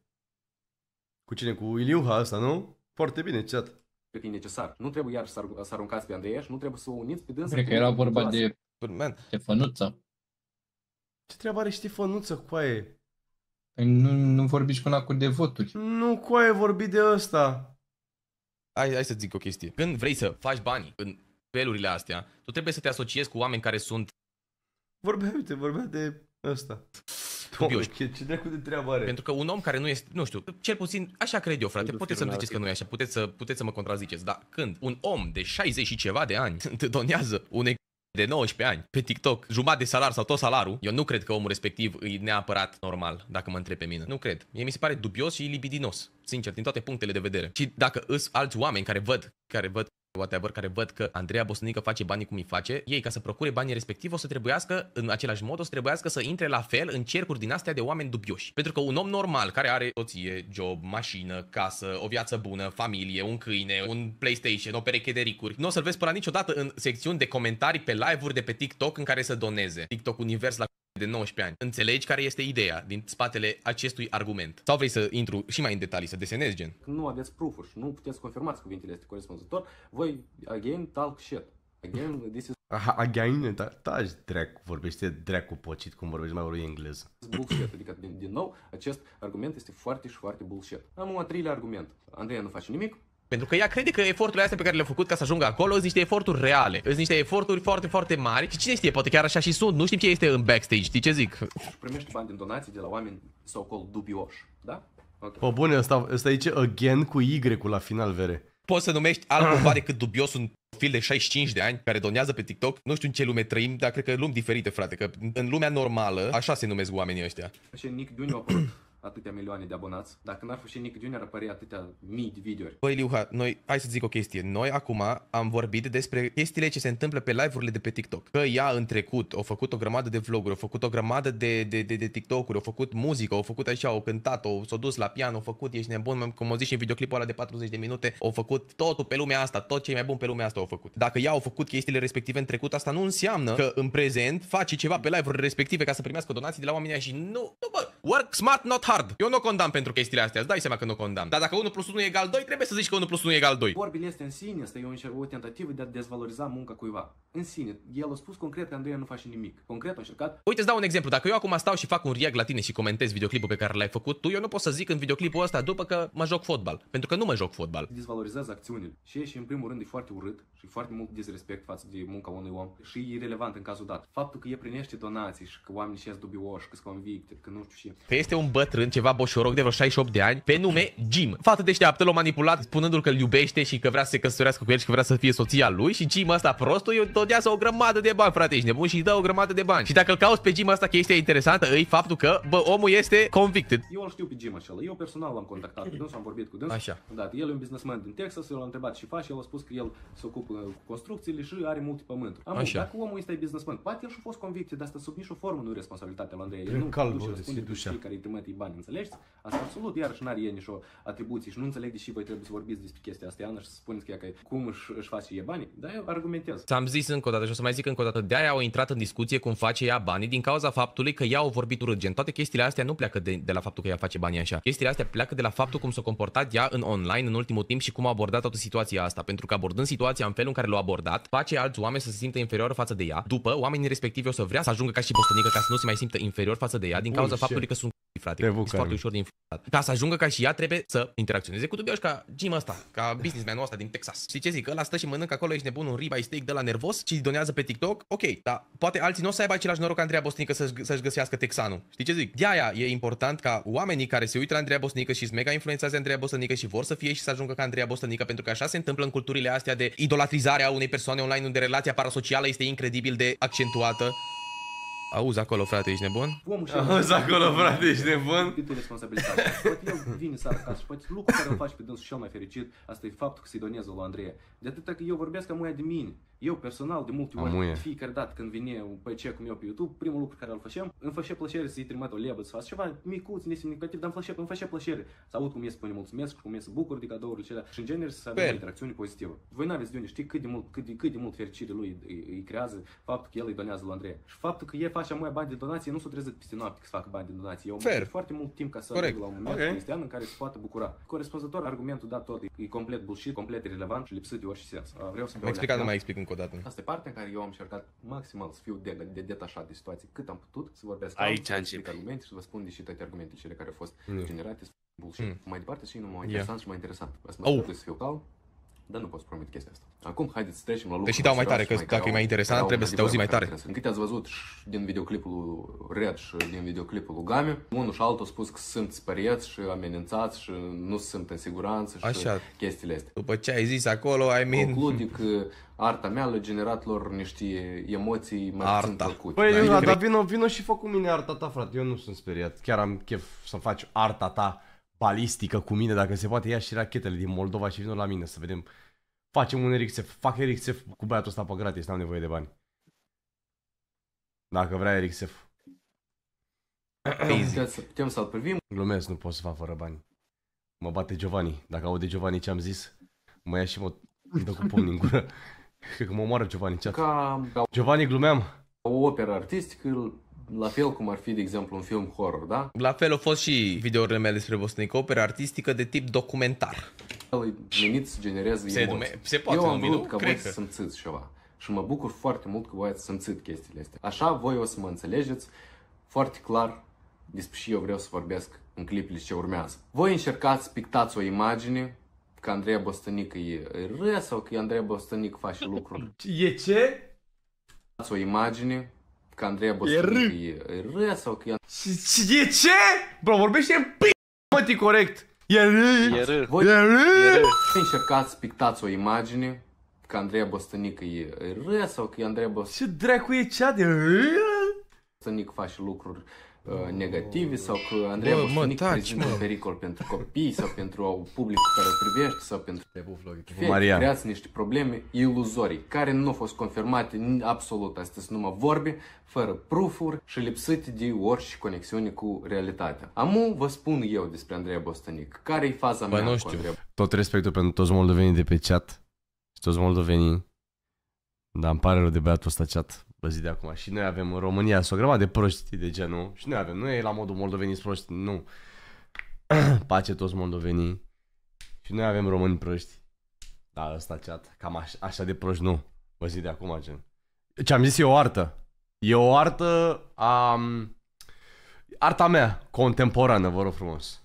Cu cine? Cu Iliuha asta, nu? Foarte bine, chat cât e necesar. Nu trebuie iar să aruncați pe Andreeș, nu trebuie să o uniți pe dânsul. Cred că era vorba de, Man. Ce treabă are știi cu aie Păi nu, nu vorbiți cu una cu de voturi. Nu, cu aie vorbi de ăsta. Hai, hai să zic o chestie. Când vrei să faci bani în felurile astea, tu trebuie să te asociezi cu oameni care sunt... Vorbea, uite, vorbea de ăsta dubioși. Ce, ce dracu de treabă are? Pentru că un om care nu este, nu știu, cel puțin așa cred eu, frate, puteți să-mi ziceți că nu e așa, puteți să, puteți să mă contraziceți, dar când un om de 60 și ceva de ani [laughs] te donează un de 19 ani pe TikTok, jumătate de salar sau tot salarul, eu nu cred că omul respectiv e neapărat normal, dacă mă întreb pe mine. Nu cred. Mie mi se pare dubios și libidinos, sincer, din toate punctele de vedere. Și dacă îs alți oameni care văd, care văd whatever, care văd că Andreea Bosnică face banii cum îi face, ei ca să procure banii respectiv o să trebuiască, în același mod, o să trebuiască să intre la fel în cercuri din astea de oameni dubioși. Pentru că un om normal care are soție, job, mașină, casă, o viață bună, familie, un câine, un PlayStation, o pereche de ricuri, nu o să-l vezi până niciodată în secțiuni de comentarii pe live-uri de pe TikTok în care să doneze. TikTok Univers la de 19 ani. Înțelegi care este ideea din spatele acestui argument? Sau vrei să intru și mai în detalii, să desenezi gen? Nu aveți proof și nu puteți confirmați cuvintele este corespunzător. Voi, again, talk shit. Again, this is... Aha, again, taci dracu, vorbește dracu pocit cum vorbești mai vorbim engleză. Bullshit, adică din, din nou, acest argument este foarte și foarte bullshit. Am un al treilea argument. Andrei nu face nimic, pentru că ea crede că eforturile astea pe care le-a făcut ca să ajungă acolo sunt niște eforturi reale, sunt niște eforturi foarte, foarte mari și cine știe, poate chiar așa și sunt, nu știm ce este în backstage, știi ce zic? Primești bani din donații de la oameni sau call dubioși, da? Okay. O bune, ăsta, ăsta aici again cu Y-ul la final, vere. Poți să numești altcumva decât dubios un fil de 65 de ani care donează pe TikTok. Nu știu în ce lume trăim, dar cred că lumi diferite, frate, că în lumea normală așa se numesc oamenii ăștia. Așa, Nick Dune a apărut atâtea milioane de abonați. Dacă n-ar fi și Nick Junior, apărea atâtea mii de videouri. Băi, Liuha, noi, hai să zic o chestie. Noi acum am vorbit despre chestiile ce se întâmplă pe live-urile de pe TikTok. Că ea în trecut a făcut o grămadă de vloguri, a făcut o grămadă de, de, de, de TikTok-uri, a făcut muzică, a făcut așa, a cântat, o s-a dus la pian, a făcut, ești nebun, cum o zici în videoclipul ăla de 40 de minute, a făcut totul pe lumea asta, tot ce e mai bun pe lumea asta a făcut. Dacă ea a făcut chestiile respective în trecut, asta nu înseamnă că în prezent face ceva pe live-urile respective ca să primească donații de la oameni și nu, nu bă, work smart, not hard hard. Eu nu o condamn pentru chestiile astea, îți dai seama că nu o Dar dacă 1 plus 1 e egal 2, trebuie să zici că 1 plus 1 e egal 2. Vorbile este în sine, este o, o tentativă de a dezvaloriza munca cuiva. În sine, el a spus concret că Andrei nu face nimic. Concret a încercat. Uite, îți dau un exemplu. Dacă eu acum stau și fac un react la tine și comentez videoclipul pe care l-ai făcut tu, eu nu pot să zic în videoclipul ăsta după că mă joc fotbal, pentru că nu mă joc fotbal. Dezvalorizează acțiunile. Și și în primul rând e foarte urât și foarte mult disrespect față de munca unui om și e irrelevant în cazul dat. Faptul că el primește donații și că oamenii și dubioși, că sunt convicte, că nu știu ce. Că este un bătrân curând ceva boșoroc de vreo 68 de ani pe nume Jim. Fată deșteaptă l-a manipulat spunându-l că îl iubește și că vrea să se căsătorească cu el și că vrea să fie soția lui și Jim ăsta prostul îi dodează o grămadă de bani, frate, ești nebun și îi dă o grămadă de bani. Și dacă îl cauți pe Jim asta este interesantă, îi faptul că bă, omul este convicted. Eu îl știu pe Jim acela, eu personal l-am contactat pe dânsul, am vorbit cu dânsul. Așa. Da, el e un businessman din Texas, eu l-am întrebat și face, el a spus că el se ocupă cu construcțiile și are multe pământuri. Am Așa. Dacă omul este businessman, poate el și-a fost convicted, dar asta sub nicio formă nu e responsabilitatea lui Andrei. El nu nu, nu, nu, nu, nu, trimite bani, înțelegi? Asta absolut, iarăși, nu are nicio atribuție și nu înțeleg de ce voi trebuie să vorbiți despre chestia asta, Iana, și să spuneți că ea, cum își, își face ea bani, dar eu argumentez. Ți-am zis încă o dată și o să mai zic încă o dată, de-aia au intrat în discuție cum face ea banii din cauza faptului că ea au vorbit urât, gen toate chestiile astea nu pleacă de, de la faptul că ea face banii așa. Chestiile astea pleacă de la faptul cum s-a comportat ea în online în ultimul timp și cum a abordat toată situația asta, pentru că abordând situația în felul în care l-a abordat, face alți oameni să se simtă inferior față de ea. După, oamenii respectivi o să vrea să ajungă ca și bostonică ca să nu se mai simtă inferior față de ea din cauza Ui, faptului că sunt frate. Te foarte ușor de influențat. Ca să ajungă ca și ea, trebuie să interacționeze cu dubioși ca Jim ăsta, ca businessmanul ăsta din Texas. Și ce zic, ăla stă și mănâncă acolo, ești nebun, un ribeye steak de la nervos și donează pe TikTok, ok, dar poate alții nu o să aibă același noroc ca Andreea Bosnică să-și, să-și găsească texanul. Știi ce zic? De aia e important ca oamenii care se uită la Andreea Bosnică și sunt mega influențați de Andreea Bosnică și vor să fie și să ajungă ca Andreea Bosnică, pentru că așa se întâmplă în culturile astea de idolatrizare a unei persoane online unde relația parasocială este incredibil de accentuată. Auzi acolo, frate, ești nebun? Auzi acolo, frate, ești nebun? Cât de responsabilitate. poate el vine să acasă și poate lucrul care îl faci pe dânsul cel mai fericit, asta e faptul că se donează lui Andrei. De atât că eu vorbesc ca muia de mine. Eu personal, de multe ori, Amuie. fiecare dată când vine un PC cum eu pe YouTube, primul lucru care îl facem îmi face plăcere să-i trimit o lebă, să fac ceva micuț, nesemnificativ, dar îmi face, îmi face plăcere să aud cum e spune mulțumesc, cum e să bucur de cadourile cele și în general să avem interacțiuni pozitive. Voi n-aveți de unde știi cât de mult, cât de, cât de mult fericire lui îi, îi, creează faptul că el îi donează lui Andrei. Și faptul că el face mai bani de donație, nu s-o trezit peste noapte că să facă bani de donație. Eu Fair. foarte mult timp ca să ajung la un moment okay. cristian în care se poate bucura. Corespunzător, argumentul dat tot e, e complet bullshit, complet irrelevant și lipsit de orice sens. Vreau să mi explic, mai explic încă o dată. Asta e partea în care eu am încercat maximal să fiu de, de detașat de situații cât am putut, să vorbesc Aici am început. argumente și să vă spun deși toate argumentele cele care au fost mm. generate bullshit. Mm. Mai departe și nu mai interesant yeah. și mai interesant. Asta mă oh. să fiu calm dar nu pot să promit chestia asta. Acum, haideți să trecem la lucruri. Deși dau mai tare, că mai dacă e mai interesant, trebuie să te auzi mai tare. În câte ați văzut din videoclipul lui Red și din videoclipul lui unul și altul spus că sunt speriați și amenințați și nu sunt în siguranță și Așa. chestiile astea. După ce ai zis acolo, I mean... Conclude că arta mea le generat lor niște emoții mai arta. puțin plăcute. Păi, da, dar, dar vino, vino și fă cu mine arta ta, frate. Eu nu sunt speriat. Chiar am chef să faci arta ta balistică cu mine, dacă se poate ia și rachetele din Moldova și vină la mine să vedem. Facem un RXF, fac RXF cu băiatul ăsta pe gratis, n-am nevoie de bani. Dacă vrea RXF. Putem să-l privim? Glumesc, nu pot să fac fără bani. Mă bate Giovanni, dacă aude Giovanni ce am zis, mă ia și mă dă cu pumn în gură. [laughs] Cred că mă omoară Giovanni chat. Ca... Giovanni, glumeam. O operă artistică, la fel cum ar fi, de exemplu, un film horror, da? La fel au fost și videourile mele despre Bosnic opera artistică de tip documentar. El da, e menit să genereze se, emoții. se poate Eu am vrut ca voi să simțiți ceva și mă bucur foarte mult că voi ați simțit chestiile astea. Așa voi o să mă înțelegeți foarte clar despre și eu vreau să vorbesc în clipile ce urmează. Voi încercați să pictați o imagine că Andreea Bostănică e râs sau că Andreea Bostănică face lucruri. E ce? O imagine că Andreea Băsescu e, e ră sau că e... E ce? Bro, vorbește în p***, mă, corect! E ră! E ră! Voi, e să încercați, pictați o imagine că Andreea Bostănică e ră sau că e Andreea Bostănică... Ce dracu e cea de ră? Bostănică face lucruri Uh, negativi sau că Andrei Boștinic prezintă un pericol pentru copii sau pentru publicul care îl privește sau pentru Maria. creați niște probleme iluzorii care nu au fost confirmate absolut. astăzi numai vorbe, fără prufuri și lipsite de orice conexiune cu realitatea. Amu vă spun eu despre Andrei Bostanic. care e faza Bă, mea nu știu. cu Andrei. Tot respectul pentru toți moldovenii de pe chat și toți moldovenii. Dar îmi pare rău de băiatul ăsta chat pe zi de acum. Și noi avem în România o grămadă de proști de genul. Și noi avem. Nu e la modul moldovenii proști, nu. [clears throat] Pace toți moldovenii. Și noi avem români proști. Da, ăsta chat. Cam așa, așa de proști, nu. Vă de acum, gen. Ce am zis e o artă. E o artă a... Um, arta mea, contemporană, vă rog frumos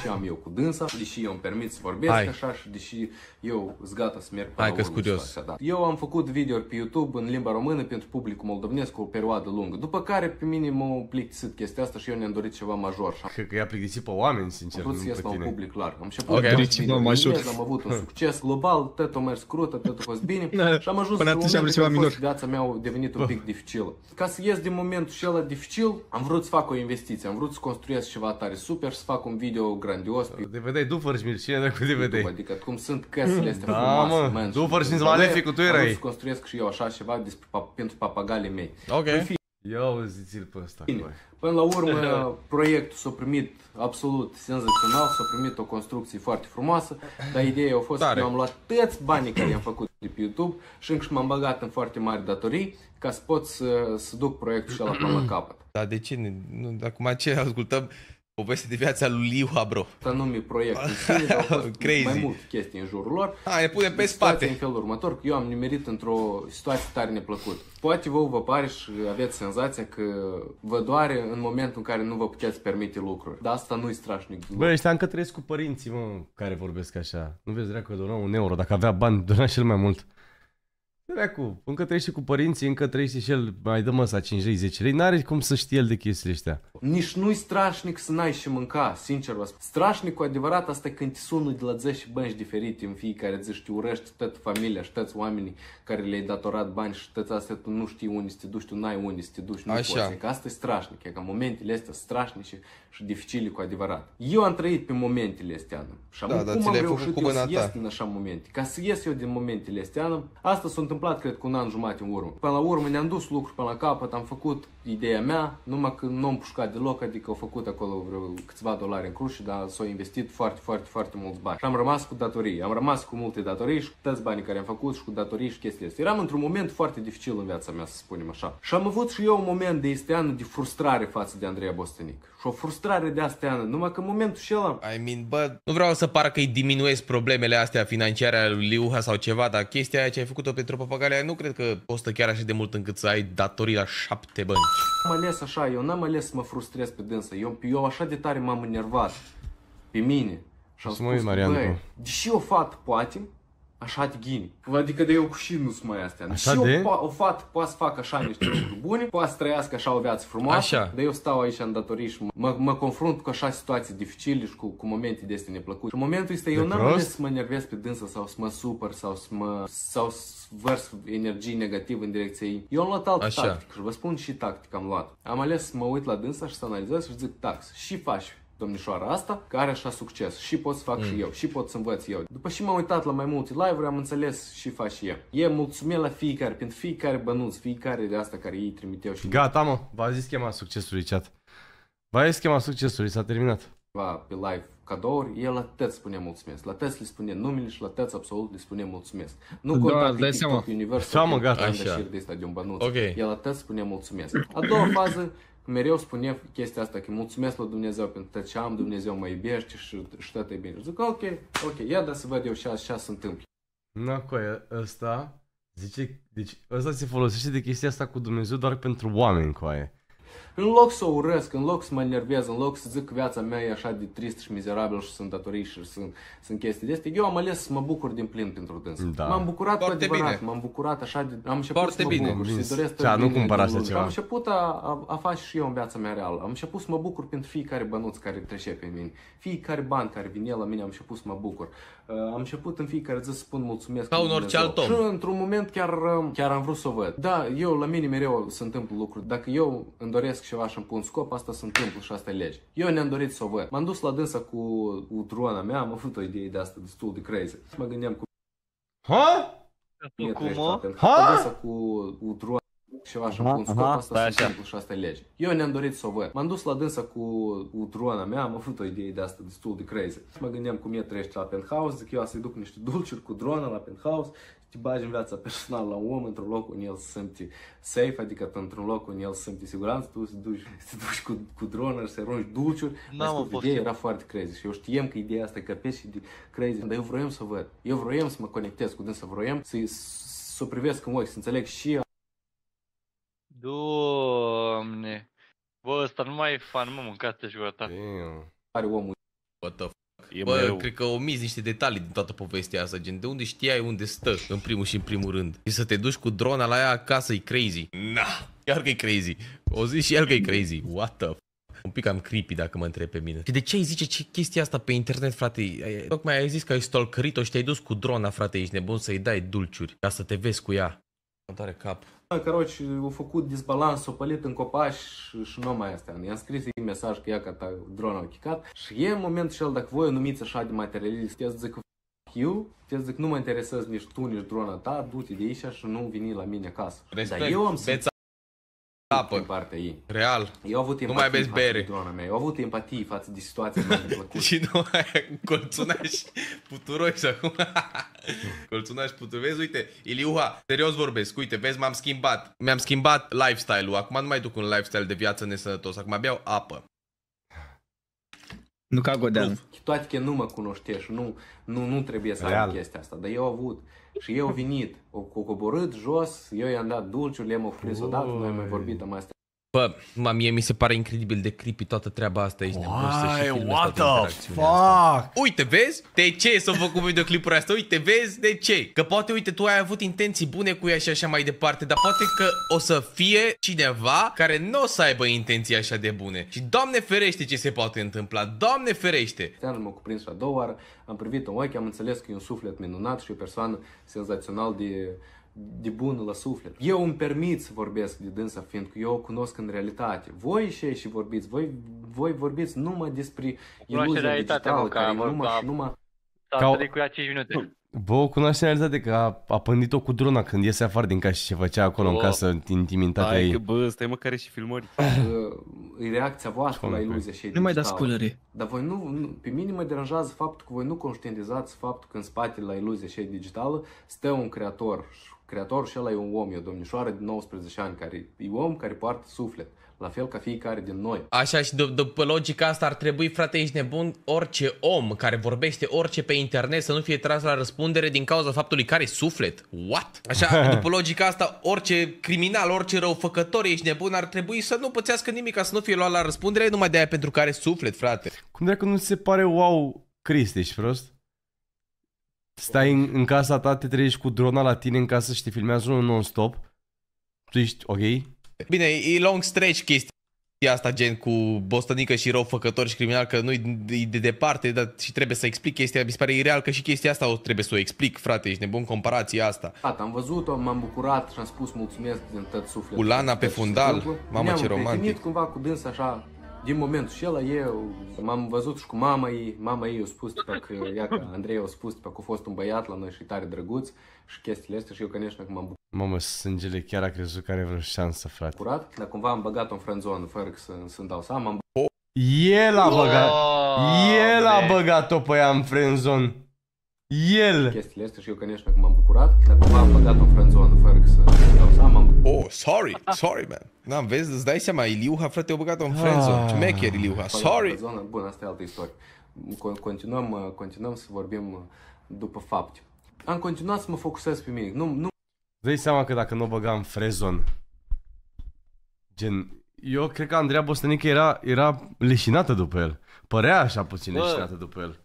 și am eu cu dânsa, deși eu îmi permit să vorbesc Hai. așa și deși eu sunt gata să merg până Hai că curios. Așa, da. Eu am făcut video pe YouTube în limba română pentru publicul moldovnesc o perioadă lungă, după care pe mine m-a plictisit chestia asta și eu ne-am dorit ceva major. Cred că i-a plictisit pe oameni, sincer, nu pe tine. public larg. Am început okay, ceva major. am avut un succes global, tot a mers crută, tot a fost bine [laughs] da. și am ajuns Până la un moment în viața mea a devenit un pic dificilă. Ca să ies din momentul și dificil, am vrut să fac o investiție, am vrut să construiesc ceva tare super, să fac un un video grandios. Pe... Vedeai Dufărșmir, ce dacă te vedeai? Adică cum sunt căsile astea da, frumoase, mă, Dufărșmir, malefic, tu erai. Să construiesc și eu așa ceva despre, pentru papagalii mei. Ok. Ia uziți-l pe ăsta. Până la urmă, [laughs] proiectul s-a primit absolut senzațional, s-a primit o construcție foarte frumoasă, dar ideea a fost Tare. că eu am luat toți banii care i-am făcut de pe YouTube și încă și m-am băgat în foarte mari datorii ca să pot să, să duc proiectul ăla până la capăt. Dar de ce? Nu, acum ce ascultăm? poveste de viața lui Liu Abro. mi proiect. [laughs] Crazy. mai mult chestii în jurul lor. A, ne punem pe spate. în felul următor, eu am nimerit într-o situație tare neplăcută. Poate vă vă pare și aveți senzația că vă doare în momentul în care nu vă puteți permite lucruri. Dar asta nu-i strașnic. Bă, ăștia încă trăiesc cu părinții, mă, care vorbesc așa. Nu vezi, dracu, dona un euro. Dacă avea bani, dona și mai mult. Dracu, încă trăiește cu părinții, încă trăiește și el, mai dă măsa 5 lei, 10 lei, n-are cum să știe el de chestiile astea. Nici nu-i strașnic să n-ai și mânca, sincer vă spun. Strașnic cu adevărat asta când te sună de la 10 bănci diferite în fiecare zi și te urăști toată familia și toți oamenii care le-ai datorat bani și toți astea tu nu știi unde să te duci, tu n-ai unde să te duci, nu Așa. poți. Așa. că asta e strașnic, e ca momentele astea strașnice și dificile cu adevărat. Eu am trăit pe momentele astea, nu? Și da, acum cum am reușit eu să ies din așa momente? Ca să ies eu din momentele astea, asta sunt întâmplat, cred, că un an jumate în urmă. Până la urmă ne-am dus lucruri până la capăt, am făcut ideea mea, numai că nu am pușcat deloc, adică au făcut acolo vreo câțiva dolari în cruci, dar s-au investit foarte, foarte, foarte mulți bani. Și am rămas cu datorii, am rămas cu multe datorii și cu toți banii care am făcut și cu datorii și chestiile astea. Eram într-un moment foarte dificil în viața mea, să spunem așa. Și am avut și eu un moment de isteană de frustrare față de Andreea Bostenic. Și o frustrare de asteană, numai că în momentul ăla... I mean, bă, nu vreau să par că îi diminuez problemele astea financiare al lui Liuha sau ceva, dar chestia aia ce ai făcut-o pentru papagalea nu cred că costă chiar așa de mult încât să ai datorii la șapte bani. Am ales așa, eu n-am ales să mă frustrez pe dânsă. Eu, eu așa de tare m-am enervat pe mine. Și am spus, băi, deși o fată poate, așa de ghini. Adică de eu cu și nu sunt mai astea. Așa și de? Eu, o, fată fat poate să facă așa niște [coughs] lucruri bune, poate să trăiască așa o viață frumoasă, așa. dar eu stau aici în datorii și mă, mă confrunt cu așa situații dificile și cu, cu momente de astea neplăcute. Și momentul este, eu n-am să mă nervez pe dânsă sau să mă supăr sau să mă sau să vărs energie negativă în direcția ei. Eu am luat altă tactică și vă spun și tactică am luat. Am ales să mă uit la dânsa și să analizez și zic tax și faci domnișoara asta care așa succes și pot să fac mm. și eu și pot să învăț eu. După și m-am uitat la mai multe live-uri, am înțeles și fac și eu. E mulțumesc la fiecare, pentru fiecare bănuț, fiecare de asta care ei trimiteau și... Gata mă, v-a zis schema succesului chat. V-a zis schema succesului, s-a terminat. Va pe live cadouri, el la tăți spune mulțumesc. La tăți le spune numele și la tăți absolut le spune mulțumesc. Nu da, conta da, TikTok, Universe, da, gata, așa. De asta de un bănuț. Okay. El la tăți spune mulțumesc. A doua fază, mereu spune chestia asta, că mulțumesc la Dumnezeu pentru tot ce am, Dumnezeu mă iubește și, și tot e bine. Zic, ok, ok, ia da să văd eu ce se întâmplă. Nu, cu ăsta, zice, deci ăsta se folosește de chestia asta cu Dumnezeu doar pentru oameni, cu aia. În loc să urăsc, în loc să mă enervez, în loc să zic că viața mea e așa de trist și mizerabil și sunt datorii și sunt, sunt chestii de astea, eu am ales să mă bucur din plin pentru dânsul. Da. M-am bucurat Foarte cu adevărat, bine. m-am bucurat așa de... Am început Foarte să mă bine. bucur și să doresc Cea, nu cumpăra așa ceva. Am început a, a, a, face și eu în viața mea reală. Am început să mă bucur pentru fiecare bănuț care trece pe mine. Fiecare ban care vine la mine am început să mă bucur. Uh, am început în fiecare zi să spun mulțumesc. Ca un orice alt om. Și într-un moment chiar, uh, chiar am vrut să o văd. Da, eu la mine mereu se întâmplă lucruri. Dacă eu îmi doresc doresc ceva și îmi pun scop, asta se întâmplă și asta e lege. Eu ne-am dorit să o văd. M-am dus la dânsa cu, cu drona mea, am avut o idee de asta destul de crazy. Și mă gândeam cu... Ha? Cum, Ha? Cu, cu drona ceva și pun scop, asta se întâmplă și asta e lege. Eu ne-am dorit să o văd. M-am dus la dânsa cu, cu drona mea, am avut o idee de asta destul de crazy. Și mă gândeam cum e trăiești la penthouse, zic eu să-i duc niște dulciuri cu drona la penthouse, te bagi în viața personală la un om într-un loc unde el se simte safe, adică într-un loc unde el se simte siguranță, tu se duci, se [laughs] duci cu, cu dronă și să arunci dulciuri. N-am ideea era foarte crazy și eu știam că ideea asta e capești și de crazy, dar eu vroiam să văd, eu vroiam să mă conectez cu dânsă, vroiam să, să o privesc în ochi, să înțeleg și Doamne! Bă, ăsta nu mai e fan, mă, mâncați de jurătate. Are omul. What the f- E Bă, mereu... cred că omiți niște detalii din toată povestea asta, gen de unde știai unde stă, în primul și în primul rând. Și să te duci cu drona la ea acasă, e crazy. Na, iar că e crazy. O zi și el că e crazy. What the f***. un pic am creepy dacă mă întreb pe mine. Și de ce ai zice ce chestia asta pe internet, frate? Tocmai ai zis că ai stalkerit-o și te-ai dus cu drona, frate, ești nebun să-i dai dulciuri ca să te vezi cu ea. Nu tare cap. Короче, au făcut disbalans, o pălit în copaș și nu mai astea. I-am scris un mesaj că iaca ta drona a chicat. Și e în momentul cel dacă voi o numiți așa de materialist, eu zic eu, te zic, nu mă interesează nici tu, nici drona ta, du-te de aici și nu vini la mine acasă. Respect. Dar eu am să apă. Din partea ei. Real. Eu avut nu mai beți bere. Mea. Eu avut empatie față de situația mea din [laughs] Și nu mai colțunaș puturoși acum. [laughs] colțunaș puturoși. Vezi, uite, Iliuha, serios vorbesc. Uite, vezi, m-am schimbat. Mi-am schimbat lifestyle-ul. Acum nu mai duc un lifestyle de viață nesănătos. Acum beau apă. Nu ca Godean. Toate că nu mă cunoștești, nu, nu, nu trebuie să Real. am chestia asta. Dar eu am avut și eu venit, o, o coborât jos, eu i-am dat dulciuri, le-am ofrit odată, noi am mai vorbit, am mai Bă, mă, mie mi se pare incredibil de creepy toată treaba asta aici. Uai, what the fuck? Asta. Uite, vezi? De ce s-au făcut videoclipuri astea? Uite, vezi? De ce? Că poate, uite, tu ai avut intenții bune cu ea și așa mai departe, dar poate că o să fie cineva care nu o să aibă intenții așa de bune. Și doamne ferește ce se poate întâmpla, doamne ferește! Seara m-a cuprins a doua oară, am privit-o în ochi, am înțeles că e un suflet minunat și o persoană senzațional de de bun la suflet. Eu îmi permit să vorbesc de dânsa, fiindcă eu o cunosc în realitate. Voi ieșeți și vorbiți, voi, voi vorbiți numai despre iluzia digitală, care numai și numai... ca... cu 5 minute. Bă, o cunoaște în realitate că a, a pândit-o cu drona când iese afară din casă și ce făcea acolo oh. în casă, intimitatea ei. Hai că bă, stai mă care și filmări. e reacția voastră la iluzia și Nu mai da culere. Dar voi nu, nu, pe mine mă deranjează faptul că voi nu conștientizați faptul că în spatele la iluzia și digitală stă un creator Creatorul și ăla e un om, e o domnișoară de 19 ani, care e om care poartă suflet, la fel ca fiecare din noi. Așa și d- după logica asta ar trebui, frate, ești nebun, orice om care vorbește orice pe internet să nu fie tras la răspundere din cauza faptului care suflet. What? Așa, [laughs] după logica asta, orice criminal, orice răufăcător, ești nebun, ar trebui să nu pățească nimic ca să nu fie luat la răspundere numai de aia pentru care suflet, frate. Cum dacă nu se pare wow Cristi, ești prost? Stai în, în casa ta, te treci cu drona la tine în casă și te filmează unul non-stop. Tu ești ok? Bine, e long stretch chestia asta gen cu bostănică și făcător și criminal că nu e de departe dar și trebuie să explic chestia, mi se pare ireal că și chestia asta o trebuie să o explic, frate, ești nebun comparația asta. Tata, am văzut-o, m-am bucurat și am spus mulțumesc din tot sufletul. Ulana pe fundal, mamă ce romantic. Am cumva cu dâns așa din momentul și ăla eu m-am văzut și cu mama ei, mama ei a spus pe că, ea, că Andrei a spus pe că a fost un băiat la noi și tare drăguț și chestiile astea și eu, конечно, că m-am bucurat. Mamă, sângele chiar a crezut că are vreo șansă, frate. Curat, dar cumva am băgat un în fără că să, să-mi dau seama. Am... El a băgat, oh, el a băgat-o pe ea în frânzonă. El! Chestiile astea și eu, că că m-am bucurat, dar cumva am băgat o friendzone fără să dau seama. Oh, sorry, sorry, man. N-am vezi, îți dai seama, Iliuha, frate, eu băgat-o în Ah. Ce mecher, Iliuha, sorry! Zonă. Bun, asta e altă istorie. Continuăm, uh, continuăm să vorbim uh, după fapt. Am continuat să mă focusez pe mine. Nu, nu... Dă-i seama că dacă nu băgam frezon, gen, eu cred că Andreea Bostănică era, era leșinată după el. Părea așa puțin Bă. leșinată după el.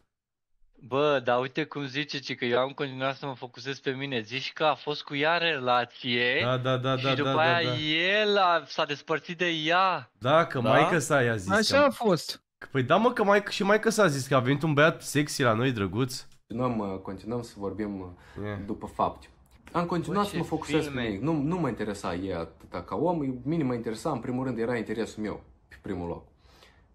Bă, dar uite cum zice, ci că eu am continuat să mă focusez pe mine. Zici că a fost cu ea relație da, da, da, și da, după da, da aia da, da. el a, s-a despărțit de ea. Da, că da? maică a i-a zis. Așa că... a fost. Că, păi da, mă, că mai, și mai că s-a zis că a venit un băiat sexy la noi, drăguț. Continuăm, uh, continuăm să vorbim uh, yeah. după fapt. Am continuat Bă, să mă focusez filme. pe mine. Nu, nu mă interesa ea atâta ca om, mine mă interesa, în primul rând, era interesul meu, pe primul loc.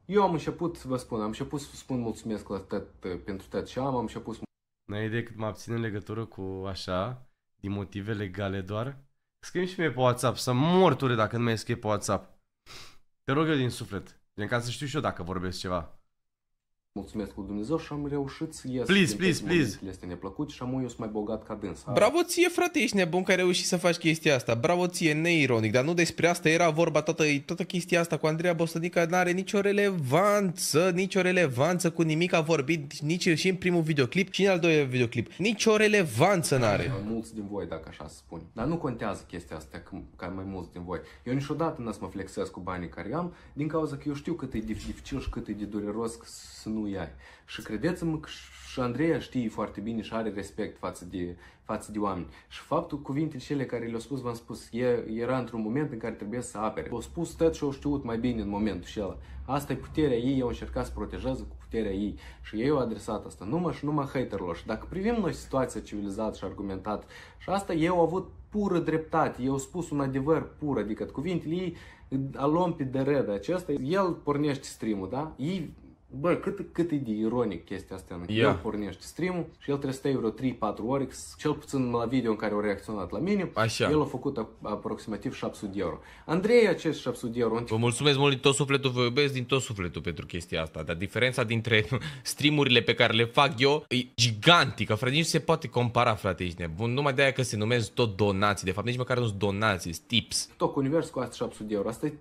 Eu am început, vă spun, am început să spun mulțumesc la tăt, eh, pentru tot ce am, am început să... N-ai idee cât mă abțin în legătură cu așa, din motive legale doar? Scrie și mie pe WhatsApp, să mor ture dacă nu mi-ai scrie pe WhatsApp. Te rog eu din suflet, din ca să știu și eu dacă vorbesc ceva. Mulțumesc cu Dumnezeu și am reușit să ies please, please, please. este neplăcut și am ies mai bogat ca dânsa. Bravo ție, frate, ești nebun că ai reușit să faci chestia asta. Bravo ție, neironic, dar nu despre asta era vorba toată, toată chestia asta cu Andreea Bostănică nu are nicio relevanță, nicio relevanță cu nimic a vorbit nici și în primul videoclip și în al doilea videoclip. Nicio relevanță n-are. Mulți din voi, dacă așa spun. spune. Dar nu contează chestia asta că, ca mai mulți din voi. Eu niciodată n-o să mă flexez cu banii care am, din cauza că eu știu cât e dificil și cât e de dureros să nu nu i ai. Și credeți-mă că și Andreea știe foarte bine și are respect față de, față de oameni. Și faptul, cuvintele cele care le-au spus, v-am spus, e, era într-un moment în care trebuie să apere. Au spus tot și au știut mai bine în momentul și ăla. Asta e puterea ei, ei au încercat să protejează cu puterea ei. Și ei au adresat asta numai și numai haterilor. Și dacă privim noi situația civilizată și argumentat, și asta eu au avut pură dreptate, eu au spus un adevăr pur, adică cuvintele ei a luăm pe de acesta, el pornește stream da? Ei Bă, cât, cât e de ironic chestia asta, că yeah. el pornește stream și el trebuie să stai vreo 3-4 ore, cel puțin la video în care au reacționat la mine, Așa. el a făcut aproximativ 700 de euro. Andrei, acest 700 de euro... Vă mulțumesc mult din tot sufletul, vă iubesc din tot sufletul pentru chestia asta, dar diferența dintre [laughs] streamurile pe care le fac eu e gigantică, frate, nici se poate compara, frate, ești nebun, numai de aia că se numesc tot donații, de fapt nici măcar nu sunt donații, tips. Tot universul cu asta 700 de euro, asta e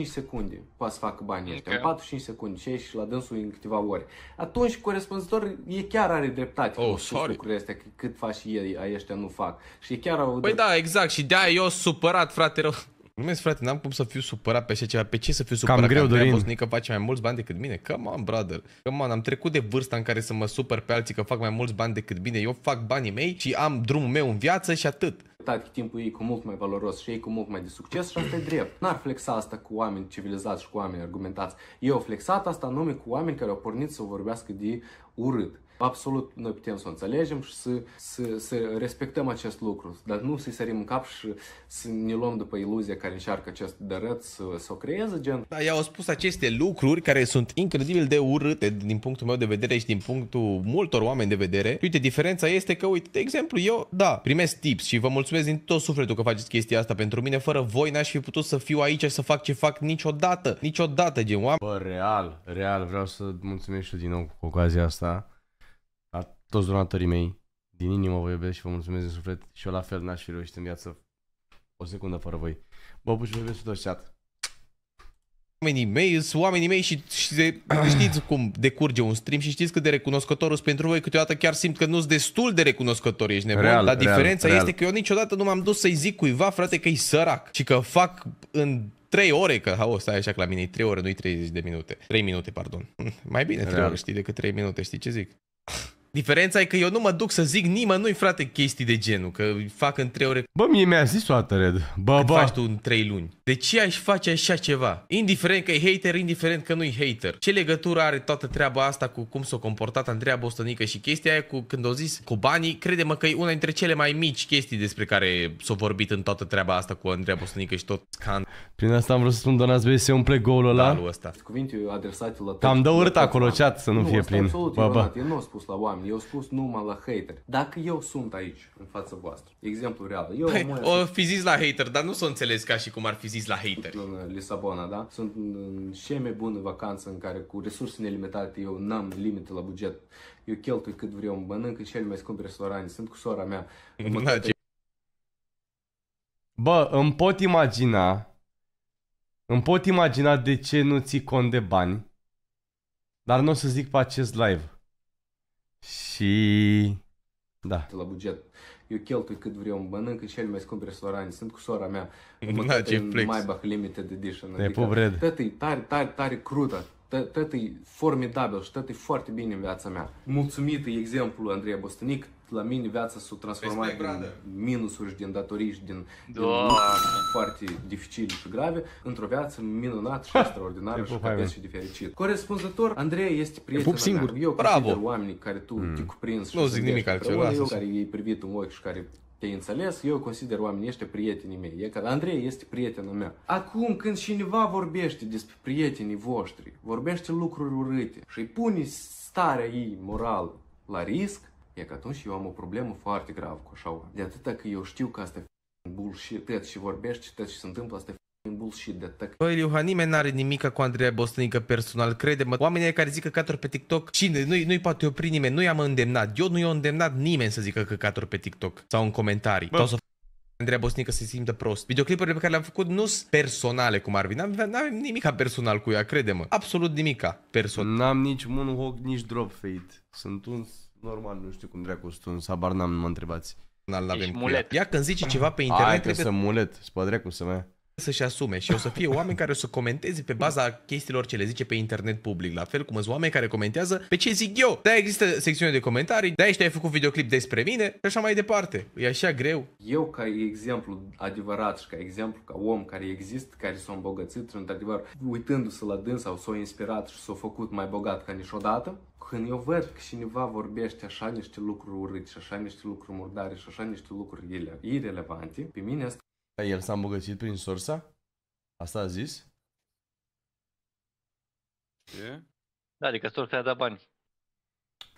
4-5 secunde poate să facă banii ăștia, okay. în 4-5 secunde și ești la dânsul în câteva ori. Atunci, corespunzător, e chiar are dreptate oh, sorry. lucrurile astea, cât faci și ei, ăștia nu fac. Și e chiar au Păi drept... da, exact, și de-aia eu supărat, frate, rău. Glumesc, frate, n-am cum să fiu supărat pe așa ceva. Pe ce să fiu supărat? Cam greu, Dorin. Că face mai mulți bani decât mine. Come on, brother. Come on, am trecut de vârsta în care să mă supăr pe alții că fac mai mulți bani decât mine. Eu fac banii mei și am drumul meu în viață și atât Tati, timpul ei cu mult mai valoros și ei cu mult mai de succes și asta e drept. N-ar flexa asta cu oameni civilizați și cu oameni argumentați. Eu flexat asta anume cu oameni care au pornit să vorbească de urât. Absolut, noi putem să o înțelegem și să, să, să respectăm acest lucru, dar nu să-i sărim în cap și să ne luăm după iluzia care încearcă acest dărăț să, să o creeze, gen. Da, i-au spus aceste lucruri care sunt incredibil de urâte din punctul meu de vedere și din punctul multor oameni de vedere. Uite, diferența este că, uite, de exemplu, eu, da, primesc tips și vă mulțumesc din tot sufletul că faceți chestia asta pentru mine. Fără voi n-aș fi putut să fiu aici și să fac ce fac niciodată, niciodată, gen oameni. Bă, real, real, vreau să mulțumesc și din nou cu ocazia asta toți donatorii mei, din inimă vă iubesc și vă mulțumesc din suflet și eu la fel n-aș fi reușit în viață o secundă fără voi. Bă, puși vă iubesc tot chat. Oamenii mei sunt oamenii mei și, și de, [coughs] știți cum decurge un stream și știți cât de recunoscător sunt pentru voi. Câteodată chiar simt că nu sunt destul de recunoscător, ești nebun. Real, dar diferența real, este real. că eu niciodată nu m-am dus să-i zic cuiva, frate, că-i sărac. Și că fac în 3 ore, că ha, o, stai așa că la mine e 3 ore, nu-i 30 de minute. 3 minute, pardon. [laughs] Mai bine 3 Real. ore, știi, decât 3 minute, știi ce zic? Diferența e că eu nu mă duc să zic nimănui, frate, chestii de genul, că fac în trei ore. Bă, mie mi-a zis o dată, red. Bă, bă. faci tu în trei luni. De ce aș face așa ceva? Indiferent că e hater, indiferent că nu-i hater. Ce legătură are toată treaba asta cu cum s-a comportat Andreea Bostonică și chestia aia cu când o zis cu banii? Crede-mă că e una dintre cele mai mici chestii despre care s-a vorbit în toată treaba asta cu Andreea Bostonică și tot scan. Prin asta am vrut să spun, donați băie, să umple golul ăla. Da, ăsta. adresate la Cam dă urât acolo chat să nu, nu fie plin. Absolut bă, bă. Eu nu am spus la oameni eu spus numai la hater. Dacă eu sunt aici, în fața voastră, exemplu real, eu păi, o fi zis la hater, dar nu s-o înțeles ca și cum ar fi zis la hater. În uh, Lisabona, da? Sunt în șeme mai bună vacanță în care cu resurse nelimitate eu n-am limite la buget. Eu cheltui cât vreau, mănânc în cel mai scump restaurant, sunt cu sora mea. [laughs] Da, ce... Bă, îmi pot imagina îmi pot imagina de ce nu ții cont de bani, dar nu o să zic pe acest live. Și... Da. La buget. Eu cheltui cât vreau, mănâncă cel mai scump restaurant. sunt cu sora mea. [laughs] Da, ce flex. Maybach Limited Edition. Ne pup, red. Tătă e adică tare, tare, tare crută. Tătă e formidabil și tătă e foarte bine în viața mea. Mulțumit de exemplu Andrei Bostănic, la mine viața s-a transformat din minusuri și din datorii și din, din da. foarte dificile și grave într-o viață minunată și extraordinară și capace și de fericit. Corespunzător, Andrei este prietenul meu. Eu Bravo. consider oamenii care tu mm. te cuprins și nu zic nimic altceva, eu care ei privit în ochi și care te-ai înțeles, eu consider oamenii ăștia prietenii mei. E că Andrei este prietenul meu. Acum când cineva vorbește despre prietenii voștri, vorbește lucruri urâte și îi pune starea ei morală la risc, E că atunci eu am o problemă foarte gravă cu așa De atâta că eu știu că asta e bullshit, tăt și vorbești, tăt și se întâmplă, asta e bullshit de atât. Băi, Liuha, nimeni n-are nimic cu Andreea Bostănică personal, crede-mă. Oamenii care zic că pe TikTok, cine? Nu-i, nu poate opri nimeni, nu i-am îndemnat. Eu nu i-am îndemnat nimeni să zică căcaturi pe TikTok sau în comentarii. Bă. Andreea Bosnică se simte prost. Videoclipurile pe care le-am făcut nu sunt personale cu Marvin. N-am nimica personal cu ea, crede-mă. Absolut nimica personal. N-am nici moonwalk, nici drop fade. Sunt un normal, nu știu cum dracu sunt un sabar n-am, nu mă întrebați. N-avem Ești mulet. Ea când zici ceva pe internet, Ai, trebuie... să mulet, spădrecu să mea să-și asume și o să fie oameni care o să comenteze pe baza chestiilor ce le zice pe internet public, la fel cum sunt oameni care comentează pe ce zic eu. Da, există secțiune de comentarii, de aici ai făcut videoclip despre mine și așa mai departe. E așa greu. Eu ca exemplu adevărat și ca exemplu ca om care există, care s-a îmbogățit, într-adevăr, uitându-se la dâns sau s-a inspirat și s-a făcut mai bogat ca niciodată, când eu văd că cineva vorbește așa niște lucruri urâte și așa niște lucruri murdare și așa niște lucruri irelevante, pe mine asta Păi, el s-a îmbogățit prin sursa? Asta a zis? E? Da, adică sursa i-a dat bani.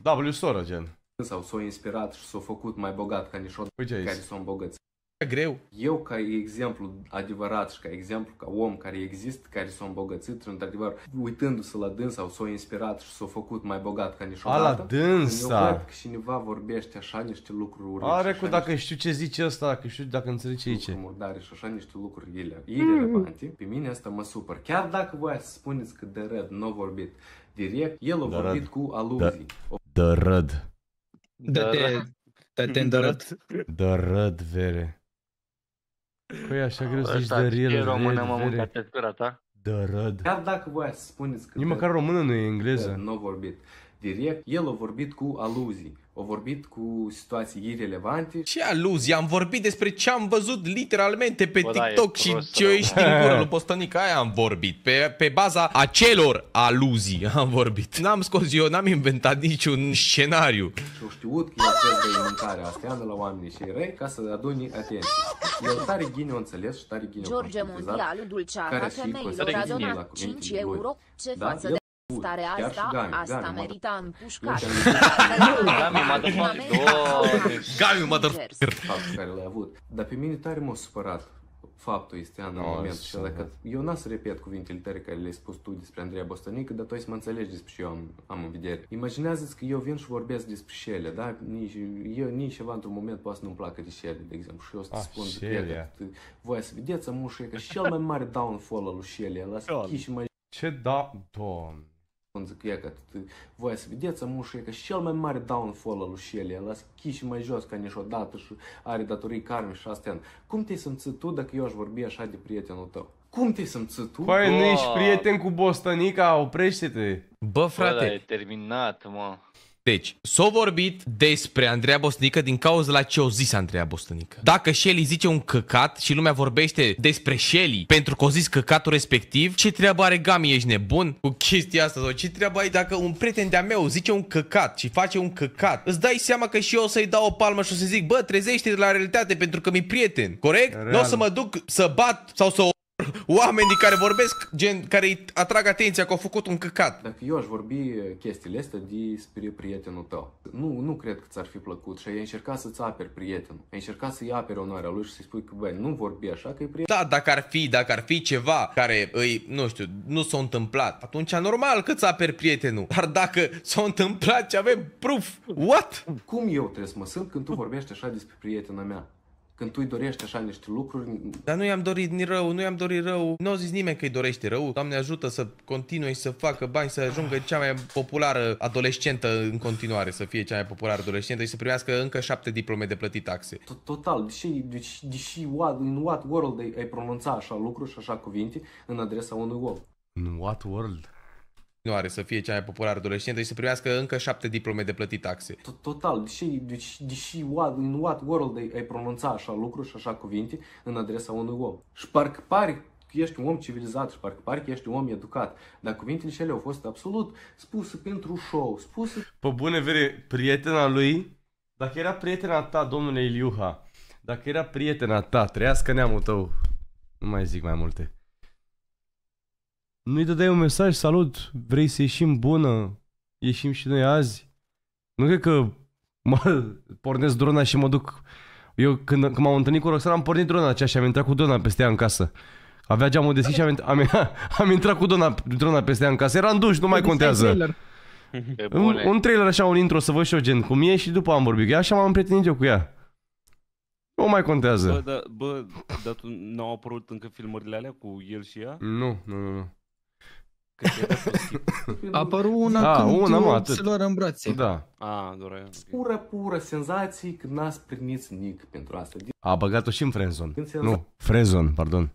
Da, lui soră, gen. Sau s-a inspirat și s-a făcut mai bogat ca niciodată care s-a îmbogățit greu. Eu, ca exemplu adevărat și ca exemplu ca om care există, care s-a îmbogățit, într-adevăr, uitându-se la dânsa, sau s-a inspirat și s-a făcut mai bogat ca niciodată. A, la dânsa! Eu cred că cineva vorbește așa niște lucruri urâte. Are cu dacă niște... știu ce zice asta, dacă știu dacă înțeleg ce zice. murdare și așa niște lucruri ele, irelevante. Mm. Pe mine asta mă supăr. Chiar dacă voi să spuneți că de red nu a vorbit direct, el a de vorbit răd. cu aluzii. De, de red. De te... De te de răd. De răd, vere. Păi așa greu să zici de real, română mă mâncat textura ta? The Rod. Chiar dacă voi să spuneți că... Nici măcar română nu e engleză. Nu vorbit direct, el a vorbit cu aluzii, a vorbit cu situații irelevante. Ce aluzii? Am vorbit despre ce am văzut literalmente pe Bă, da, TikTok da, și prost, ce o ieși din gură [laughs] lui Postănic, aia am vorbit. Pe, pe baza acelor aluzii am vorbit. N-am scos eu, n-am inventat niciun scenariu. Și au știut că e de mâncare astea de la oamenii și răi ca să aduni atenție. El tare ghine o înțeles și tare ghine George Mondialu dulceana femeilor a donat 5 euro. Ce da? față de Starea Chiar asta, Gami. asta Gami, merita împușcat. Gami, Gami, motherfucker. Faptul care l-ai avut. Dar pe mine tare m-a supărat faptul este în no, momentul și dacă eu n-am să repet cuvintele tale care le-ai spus tu despre Andreea Bostănică, dar tu ai să mă înțelegi despre ce eu am, am în vedere. Imaginează-ți că eu vin și vorbesc despre șele, da? Nici, eu nici ceva într-un moment poate să nu-mi placă de șele, de exemplu, și eu să-ți ah, spun șele. că voi să vedeți, amușe, că cel mai mare downfall al lui șele, ăla să și mai... Ce da, domn? consecventă. Voi să vedeți, amușul e că cel mai mare downfall al lui Shelley, el las și mai jos ca niciodată și are datorii karmice și astea. Cum te-ai simți tu dacă eu aș vorbi așa de prietenul tău? Cum te ai simți tu? Păi, nu ești prieten cu Bostanica, oprește-te! Bă, frate! Bă, da, e terminat, mă! Deci, s-a vorbit despre Andreea Bostănică din cauza la ce o zis Andreea Bostănică. Dacă Shelly zice un căcat și lumea vorbește despre Shelly pentru că o zis căcatul respectiv, ce treabă are Gami, ești nebun cu chestia asta? Sau ce treabă ai dacă un prieten de-a meu zice un căcat și face un căcat? Îți dai seama că și eu o să-i dau o palmă și o să zic, bă, trezește de la realitate pentru că mi-e prieten, corect? Nu o să mă duc să bat sau să o [coughs] oamenii care vorbesc, gen, care îi atrag atenția că au făcut un căcat. Dacă eu aș vorbi eh, chestiile astea despre prietenul tău, nu, nu cred că ți-ar fi plăcut și ai încercat să-ți aperi prietenul. Ai încercat să-i aperi onoarea lui și să-i spui că, băi, nu vorbi așa că e prieten. Da, dacă ar fi, dacă ar fi ceva care îi, nu știu, nu s-a întâmplat, atunci normal că ți aperi prietenul. Dar dacă s-a întâmplat ce avem proof, what? Cum eu trebuie să mă sunt când tu vorbești așa despre prietena mea? Când tu îi dorești așa niște lucruri... Dar nu i-am dorit ni rău, nu i-am dorit rău. Nu a zis nimeni că îi dorește rău. Doamne ajută să continui să facă bani, să ajungă cea mai populară adolescentă în continuare, să fie cea mai populară adolescentă și să primească încă șapte diplome de plătit taxe. Total, deși, deși, deși what, în what world ai, ai pronunța așa lucruri și așa cuvinte în adresa unui om? În what world? continuare să fie cea mai populară adolescentă și să primească încă șapte diplome de plătit taxe. Total, deși, deși, deși what, în what world ai, ai pronunța așa lucruri și așa cuvinte în adresa unui om. Și parcă pari ești un om civilizat și parcă pari că ești un om educat. Dar cuvintele ele au fost absolut spuse pentru show, spuse... Pe bune vere, prietena lui, dacă era prietena ta, domnule Iliuha, dacă era prietena ta, trăiască neamul tău. Nu mai zic mai multe nu-i dădeai un mesaj, salut, vrei să ieșim bună, ieșim și noi azi. Nu cred că mă [laughs] pornesc drona și mă duc. Eu când, când m-am întâlnit cu Roxana am pornit drona aceea și am intrat cu drona peste ea în casă. Avea geamul deschis și am, am, [laughs] am intrat cu drona, drona peste ea în casă. Era în duș, nu mai contează. Un, un trailer așa, un intro să văd și eu gen cum e și după am vorbit cu ea așa m-am împrietenit eu cu ea. Nu mai contează. Bă, da, dar bă, da, tu n-au apărut încă filmările alea cu el și ea? Nu, nu, nu. nu. A apărut una da, când una, mă, se lor în brațe. Da. A, doar dorea. Pură, pură senzații când n-ați primit nic pentru asta. A băgat-o și în frenzon. Nu, frenzon, pardon.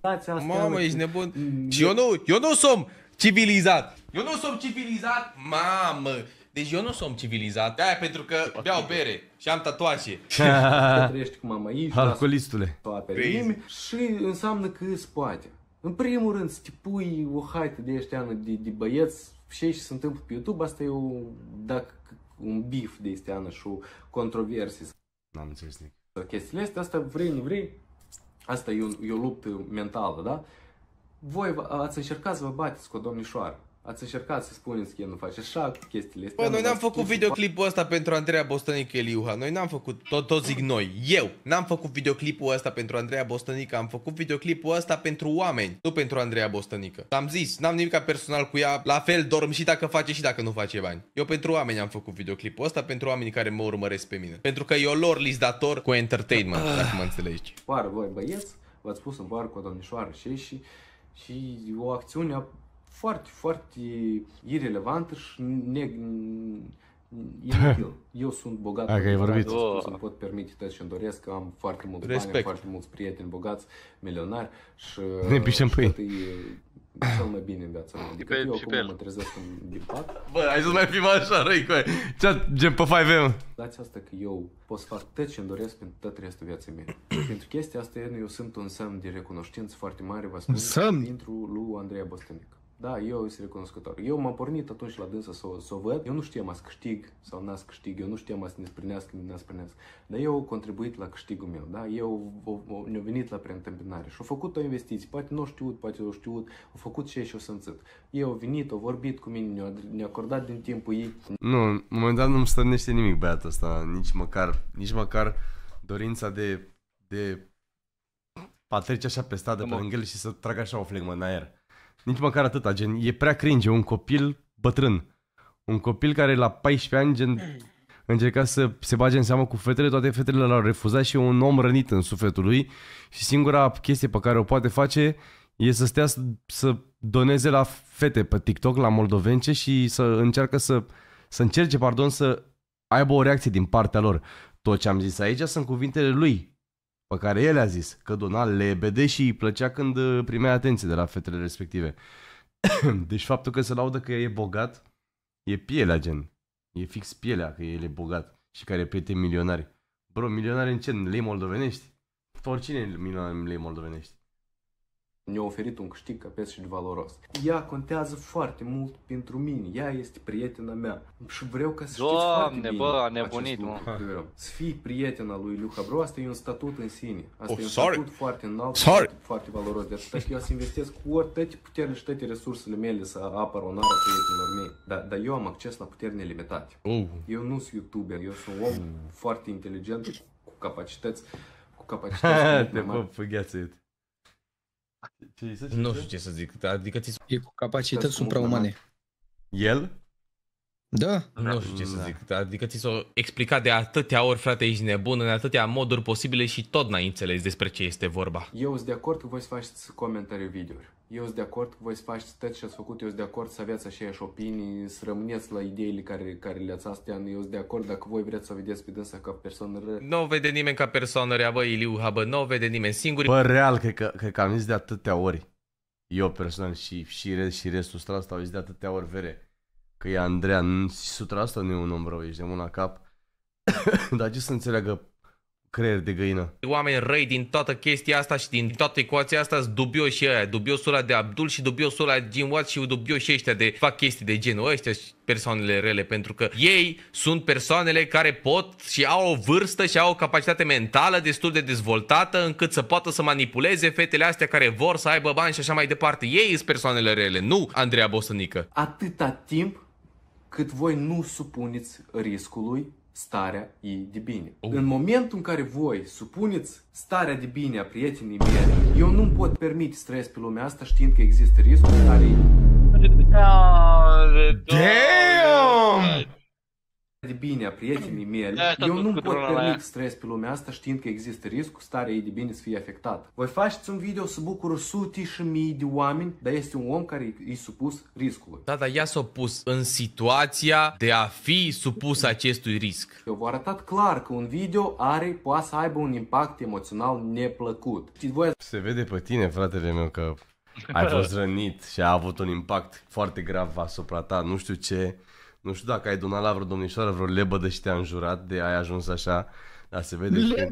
Mamă, ești nebun. Mm. Și eu nu, eu nu sunt civilizat. Eu nu sunt civilizat, mamă. Deci eu nu sunt civilizat, de-aia pentru că beau bere și am tatuaje. [laughs] Trăiești cu mama ei. Alcoolistule. Toate și înseamnă că spate. În primul rând, să te pui o haită de ăștia de, de băieți ce se întâmplă pe YouTube, asta e un dacă, un bif de este ană și o controversie. N-am înțeles nici. Chestiile astea, asta vrei, nu vrei, asta e o, e o luptă mentală, da? Voi ați încercat să vă bateți cu o domnișoară. Ați încercat să spuneți că nu face așa, chestiile astea. Bă, noi n-am făcut videoclipul ăsta pentru Andreea Bostănică Eliuha. Noi n-am făcut, tot, tot zic noi. Eu n-am făcut videoclipul ăsta pentru Andreea Bostănică. Am făcut videoclipul ăsta pentru oameni, nu pentru Andreea Bostănică. Am zis, n-am nimic personal cu ea. La fel dorm și dacă face și dacă nu face bani. Eu pentru oameni am făcut videoclipul ăsta, pentru oamenii care mă urmăresc pe mine. Pentru că eu lor li dator cu entertainment, ah. dacă mă înțelegi. Par voi băieți, v-ați pus în bar cu o domnișoară și și și o acțiune a foarte, foarte irelevantă și ne, [laughs] Eu sunt bogat, Dacă ai vorbit. Oh. îmi pot permite tot ce-mi doresc, că am foarte mulți Respect. bani, foarte mulți prieteni bogați, milionari și... Ne pișem e cel mai bine în viața mea. Adică eu acum mă trezesc din pat. Bă, ai zis mai fi așa răi cu Ce gen pe 5M? Dați asta că eu pot să fac tot ce-mi doresc pentru tot restul viața mele. [coughs] pentru chestia asta eu simt un semn de recunoștință foarte mare, vă spun, pentru lui Andrei Bostănic. Da, eu sunt recunoscător. Eu m-am pornit atunci la dânsă să, să o văd. Eu nu știam să câștig sau n-as câștig, eu nu știam să ne sprinească, ne sprinească. Dar eu au contribuit la câștigul meu, da? Eu ne-au venit la preîntâmpinare și au făcut o investiție. Poate nu știut, poate au știut, au făcut ce și o să Eu au venit, au vorbit cu mine, ne-au ne acordat din timpul ei. Nu, în momentan nu-mi stănește nimic băiatul ăsta, nici măcar, nici măcar dorința de, de a trece așa pe stradă, da, pe lângă și să trag așa o flegmă în aer. Nici măcar atâta, gen, e prea cringe, un copil bătrân. Un copil care la 14 ani, gen, încerca să se bage în seamă cu fetele, toate fetele l-au refuzat și e un om rănit în sufletul lui și singura chestie pe care o poate face e să stea să, să doneze la fete pe TikTok, la moldovence și să încearcă să, să încerce, pardon, să aibă o reacție din partea lor. Tot ce am zis aici sunt cuvintele lui, pe care el a zis că dona lebede și îi plăcea când uh, primea atenție de la fetele respective. [coughs] deci faptul că se laudă că e bogat, e pielea gen. E fix pielea că el e bogat și care are prieteni milionari. Bro, milionari în ce? În lei moldovenești? oricine e milionar în lei moldovenești ne-a oferit un câștig capes și de valoros. Ea contează foarte mult pentru mine, ea este prietena mea și vreau ca să Doamne, știți foarte bine bă, a mă. Să fii prietena lui Luca Bro, asta e un statut în sine. Asta oh, e un sorry. statut foarte înalt, sorry. foarte valoros. De deci, dacă eu să investesc cu ori toate puterile și toate resursele mele să apăr onoarea prietenilor mei, dar, dar eu am acces la puteri nelimitate. Oh. Eu nu sunt YouTuber, eu sunt om mm. foarte inteligent cu capacități, cu capacități. [laughs] Te pup, gheață ce Nu știu ce să zic, adică ți E cu capacități supraumane. El? Da. Nu știu ce să mm. zic, adică ți s-o explicat de atâtea ori, frate, ești nebun, în atâtea moduri posibile și tot n-ai înțeles despre ce este vorba. Eu sunt de acord că voi să faceți comentarii video-uri eu sunt de acord că voi să faceți tot ce ați făcut, eu sunt de acord să aveți aceeași opinii, să rămâneți la ideile care, care le-ați astea, eu sunt de acord dacă voi vreți să o vedeți pe dânsa ca persoană rea. Nu o vede nimeni ca persoană rea, bă, Iliu, habă, nu o vede nimeni singur. Bă, real, cred că, cred că am zis de atâtea ori, eu personal și, și, rest, și restul strat au zis de atâtea ori vere, că e Andreea, sutra asta nu e un om rău, ești de la cap, [coughs] dar ce să înțeleagă creier de găină. Oameni răi din toată chestia asta și din toată ecuația asta sunt dubioși ăia, dubiosul ăla de Abdul și dubiosul ăla de Jim Watt și dubioși ăștia de fac chestii de genul ăștia și persoanele rele, pentru că ei sunt persoanele care pot și au o vârstă și au o capacitate mentală destul de dezvoltată încât să poată să manipuleze fetele astea care vor să aibă bani și așa mai departe. Ei sunt persoanele rele, nu Andreea Bosănică. Atâta timp cât voi nu supuneți riscului starea ei de bine. Oh. În momentul în care voi supuneți starea de bine a prietenii mele, eu nu pot permite să trăiesc pe lumea asta știind că există riscul care... Adică, da, Damn! de bine a prietenii mele, da, adică da, eu nu pot permit stres pe lumea asta știind că există riscul starea ei de bine să fie afectată. Voi faceți un video să bucură sute și mii de oameni, dar este un om care e supus riscului. Da, dar ea s-a pus în situația de a fi supus acestui risc. Eu v arătat clar că un video are, poate să aibă un impact emoțional neplăcut. Știți voi... Se vede pe tine, fratele meu, că ai [laughs] fost rănit și a avut un impact foarte grav asupra ta, nu știu ce. Nu știu dacă ai donat la vreo domnișoară vreo lebă de și te-a înjurat, de ai ajuns așa, dar se vede că...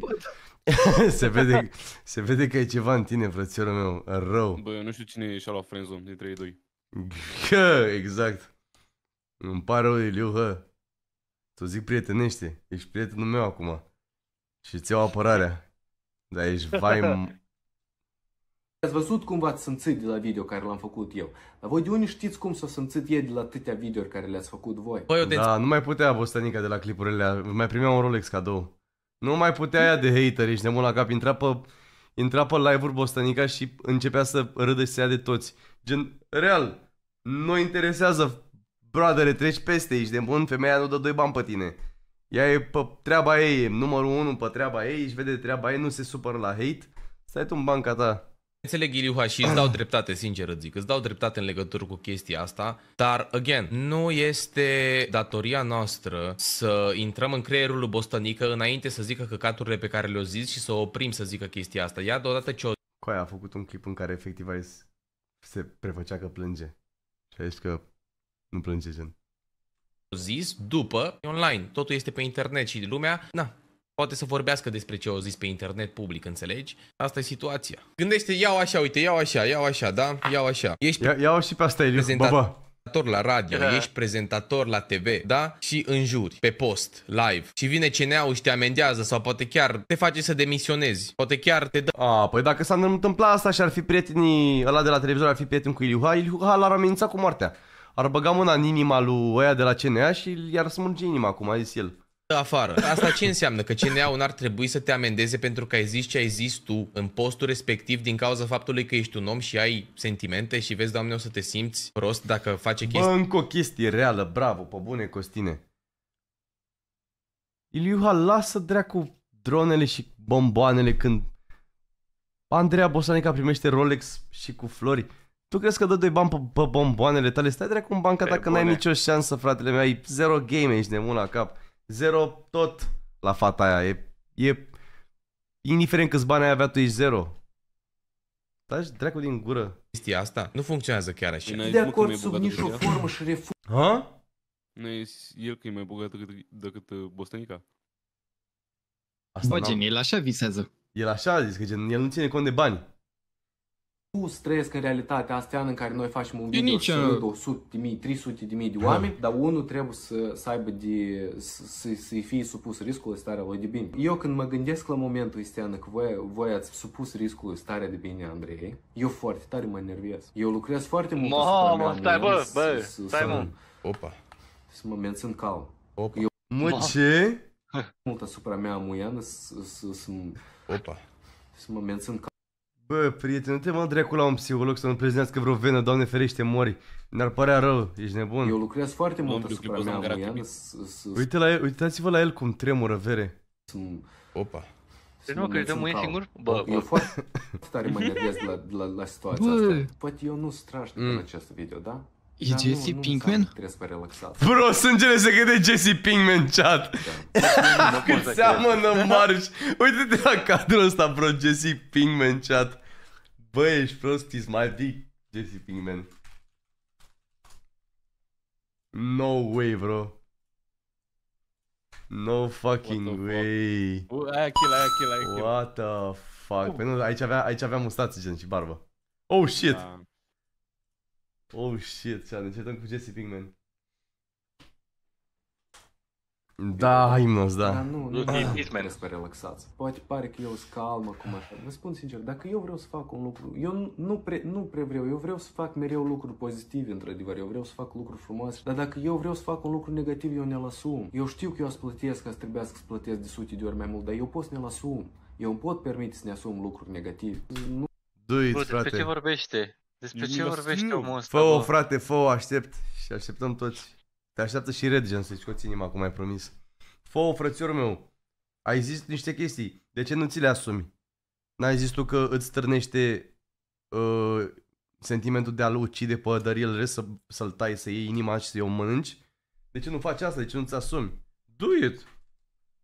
Da. [laughs] se, vede, se vede că e ceva în tine, frățiorul meu, rău. Bă, eu nu știu cine e și-a luat friendzone dintre ei doi. Că, [laughs] exact. Îmi pare rău, Iliu, hă. Tu zic prietenește, ești prietenul meu acum. Și ți iau apărarea. Dar ești vai, [laughs] Ați văzut cum v-ați simțit de la video care l-am făcut eu. Dar voi de unde știți cum s-au simțit ei de la atâtea videouri care le-ați făcut voi? da, nu mai putea Bostanica de la clipurile alea. Mai primea un Rolex cadou. Nu mai putea aia de hater, ești nebun la cap. Intra pe, intra pe live-uri Bostanica și începea să râdă și să ia de toți. Gen, real, nu interesează. Broadere, treci peste, ești nebun, femeia nu dă doi bani pe tine. Ea e pe treaba ei, numărul unu, pe treaba ei, își vede treaba ei, nu se supără la hate. Stai tu în banca ta. Înțeleg Iliuha și îți dau dreptate, sincer îți zic, îți dau dreptate în legătură cu chestia asta, dar, again, nu este datoria noastră să intrăm în creierul lui Bostonică înainte să zică căcaturile pe care le-o zis și să oprim să zică chestia asta. Ia deodată ce o... Coia a făcut un clip în care efectiv zis, se prefăcea că plânge și a zis că nu plânge gen. Zis după online, totul este pe internet și lumea, na, poate să vorbească despre ce au zis pe internet public, înțelegi? Asta e situația. Gândește, iau așa, uite, iau așa, iau așa, da? Iau așa. Ești ia, iau și pe asta, Eliu, bă, bă prezentator la radio, yeah. ești prezentator la TV, da? Și în jur, pe post, live. Și vine CNA-ul și te amendează sau poate chiar te face să demisionezi. Poate chiar te dă... A, păi dacă s-ar întâmpla asta și ar fi prietenii ăla de la televizor, ar fi prieten cu Iliuha, Iliuha l-ar amenința cu moartea. Ar băga mâna în inima lui ăia de la CNA și i-ar smurge inima, cum a zis el dată afară. Asta ce înseamnă? Că cine n-ar trebui să te amendeze pentru că ai zis ce ai zis tu în postul respectiv din cauza faptului că ești un om și ai sentimente și vezi, doamne, o să te simți prost dacă face chestii. Bă, încă o chestie reală, bravo, pe bune, Costine. Iliuha, lasă dracu dronele și bomboanele când Andreea Bosanica primește Rolex și cu flori. Tu crezi că dă doi bani pe, pe bomboanele tale? Stai dracu în banca ta că n-ai nicio șansă, fratele meu, ai zero game, ești nebun la cap. Zero tot la fata aia. E, e indiferent câți bani ai avea, tu ești zero. Lași dracu din gură. Chestia asta nu funcționează chiar așa. De, de acord sub nicio formă și refuz. Ha? Nu e el că e mai bogat decât, decât uh, Bostanica? Asta Bă, gen, el așa visează. El așa a zis, că gen, el nu ține cont de bani tu trăiesc în realitatea asta în care noi facem un video nici... și 200 de mii, 300 de mii de oameni, dar unul trebuie să, să aibă de, să, să fie supus riscului starea lui de bine. Eu când mă gândesc la momentul ăsta că voi, voi ați supus riscului starea de bine Andrei, eu foarte tare mă enervez. Eu lucrez foarte mult Mamă, stai bă, bă, stai mă. Opa. Să mă mențin calm. Opa. Eu, mă, ce? Mult asupra mea muiană să mă mențin calm. Bă, prieten, nu te mă dracu la un psiholog să nu prezinească vreo venă, doamne ferește, mori. Mi-ar părea rău, ești nebun. Eu lucrez foarte mult asupra mea, Muian. Uite la el, uitați-vă la el cum tremură, vere. Opa. Deci nu, credeam mâine singur? Bă, eu foarte tare mă nervez la, la, la situația asta. Poate eu nu sunt strașnic în mm. acest video, da? E da, Jesse nu, nu Pinkman? Crezi relaxat. Bro, sângele se crede Jesse Pinkman, chat. Da. Cât seamănă marș. Uite-te la cadrul ăsta, bro, Jesse Pinkman, chat. Bă, ești prost, is my big Jesse Pinkman. No way, bro. No fucking What way. Fuck? Aia kill, aia kill, aia kill. What the fuck? Păi nu, aici avea, aici avea mustață, gen, și barbă. Oh, shit. Da. Oh shit, ce încetăm cu Jesse Pinkman. Da, Himnos, da. da. Nu, nu, nu, nu Hitman despre relaxați. Poate pare că eu sunt calm acum ah. așa. Vă spun sincer, dacă eu vreau să fac un lucru, eu nu prea, nu prea vreau, eu vreau să fac mereu lucruri pozitive, într-adevăr, eu vreau să fac lucruri frumoase, dar dacă eu vreau să fac un lucru negativ, eu ne-l asum. Eu știu că eu să plătesc, că să trebuiască să plătesc de sute de ori mai mult, dar eu pot să ne-l asum. Eu îmi pot permite să ne asum lucruri negative. Nu... Duiți, frate. Despre ce vorbește? Despre ce vorbești omul ăsta? Fă-o, frate, fă-o, aștept. Și așteptăm toți. Te așteaptă și Gen să i scoți inima, cum ai promis. Fă-o, frățiorul meu. Ai zis niște chestii. De ce nu ți le asumi? N-ai zis tu că îți stârnește uh, sentimentul de a-l ucide pe Daril să, să-l tai, să iei inima și să-i o mănânci? De ce nu faci asta? De ce nu-ți asumi? Do it!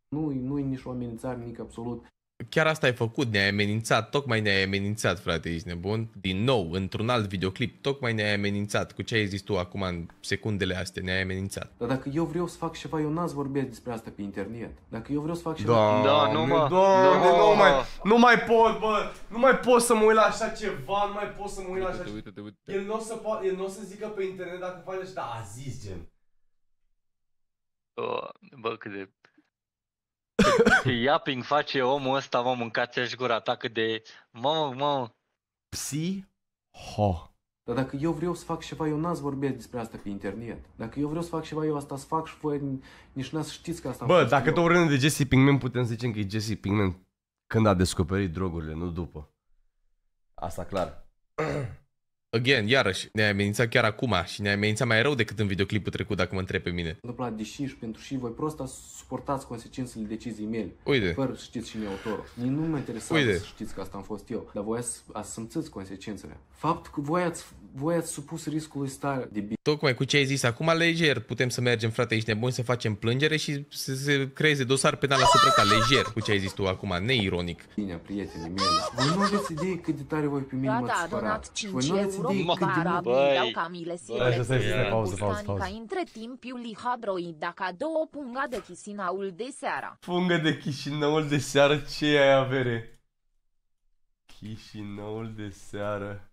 Nu, nu e nici o amenințare, nimic absolut. Chiar asta ai făcut, ne-ai amenințat, tocmai ne-ai amenințat, frate, ești nebun. Din nou, într-un alt videoclip, tocmai ne-ai amenințat. Cu ce ai zis tu acum în secundele astea, ne-ai amenințat. Dar dacă eu vreau să fac ceva, eu n-ați vorbit despre asta pe internet. Dacă eu vreau să fac ceva... Da, da nu mă, da, da, nu, mai, nu mai pot, bă, nu mai pot să mă uit la așa ceva, nu mai pot să mă uit la așa ceva. Uite, uite, uite. El nu o să, el n-o să zică pe internet dacă faci așa, da, a zis gen. Bă, cât de Iapping face omul ăsta, mă, mâncați și gura ta cât de... Mă, mă... Psi-ho. Dar dacă eu vreau să fac ceva, eu n-ați vorbit despre asta pe internet. Dacă eu vreau să fac ceva, eu asta să fac și voi nici n-ați știți că asta Bă, dacă tot vorbim de Jesse Pinkman, putem să zicem că e Jesse Pinkman când a descoperit drogurile, nu după. Asta clar. [clears throat] again, iarăși, ne-ai amenințat chiar acum și ne-ai amenințat mai rău decât în videoclipul trecut, dacă mă întreb pe mine. Întâmplat de și pentru și voi prost suportați consecințele deciziei mele. Uite. Fără să știți cine e autorul. Nici nu mă interesează să știți că asta am fost eu, dar voi ați, ați simțit consecințele. Faptul că voi ați voi ați supus riscului stare de bine. Tocmai cu ce ai zis acum, lejer, putem să mergem, frate, ești nebun, să facem plângere și să se creeze dosar penal asupra ta, lejer, cu ce ai zis tu acum, neironic. Bine, prietenii mei, voi nu aveți idee cât de tare voi pe mine Gata, m-ați supărat. voi nu aveți idee cât de mult... Băi, băi, pauză, pauză, pauză. între timp, Iuli Hadroi, dacă două punga de chisinaul de seara. Punga de chisinaul de seară, ce ai avere? Chișinăul de seară.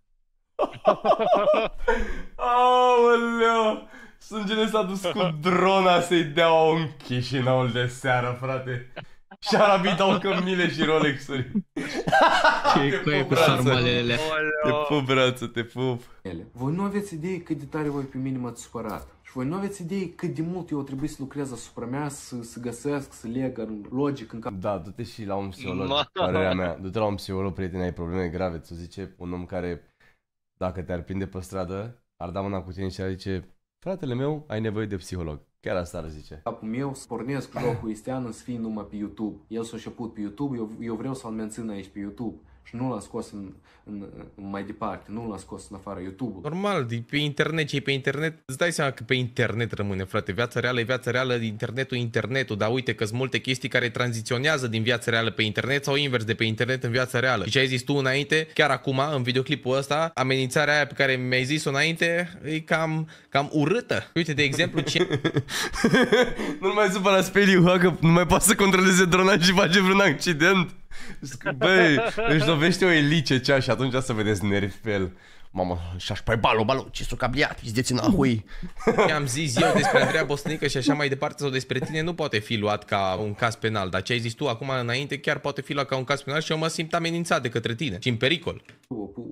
Aoleu! Sângele s-a dus cu drona să-i dea o în Chișinăul de seară, frate. Și arabii dau cămile și Rolex-uri. Ce e cu sarmalele Te pup, brață, te pup. Voi nu aveți idee cât de tare voi pe mine m-ați supărat. Și voi nu aveți idee cât de mult eu trebuie să lucrez asupra mea, să, să găsesc, să leg în logic, în cap. Da, du-te și la un psiholog, părerea mea. Du-te la un psiholog, prieteni, ai probleme grave. Ți-o zice un om care dacă te-ar prinde pe stradă, ar da mâna cu tine și ar zice, fratele meu, ai nevoie de psiholog. Chiar asta ar zice. Capul meu să pornesc jocul este anul să fiu numai pe YouTube. El s-a început pe YouTube, eu, eu vreau să-l mențin aici pe YouTube și nu l-a scos în, în, în mai departe, nu l-a scos în afară youtube ul Normal, pe internet, ce pe internet, îți dai seama că pe internet rămâne, frate, viața reală e viața reală, internetul internetul, dar uite că sunt multe chestii care tranziționează din viața reală pe internet sau invers de pe internet în viața reală. Și ce ai zis tu înainte, chiar acum, în videoclipul ăsta, amenințarea aia pe care mi-ai zis-o înainte e cam, cam urâtă. Uite, de exemplu, ce... [laughs] nu mai supăra pe că nu mai poate să controleze drona și face vreun accident. Băi, își dovește o elice cea și atunci să vedeți nerfel. Mamă, și aș pai balo, balo, ce suc o cabliat, îți hui? ahui. am zis eu despre Andreea Bosnică și așa mai departe sau despre tine nu poate fi luat ca un caz penal, dar ce ai zis tu acum înainte chiar poate fi luat ca un caz penal și eu mă simt amenințat de către tine și în pericol.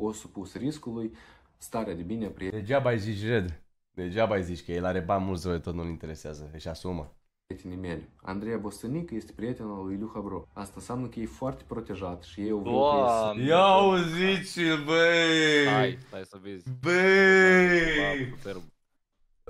O supus riscului, starea de bine, prieteni. Degeaba ai zis red, degeaba ai zis că el are bani mulți tot nu-l interesează, își asumă. Немель. Andreea Bostănic este prietena lui Ilyu Habro. Asta înseamnă că e foarte protejat și eu vreau Doamne, că Ia uziți băi! Hai, stai să vezi. Băi!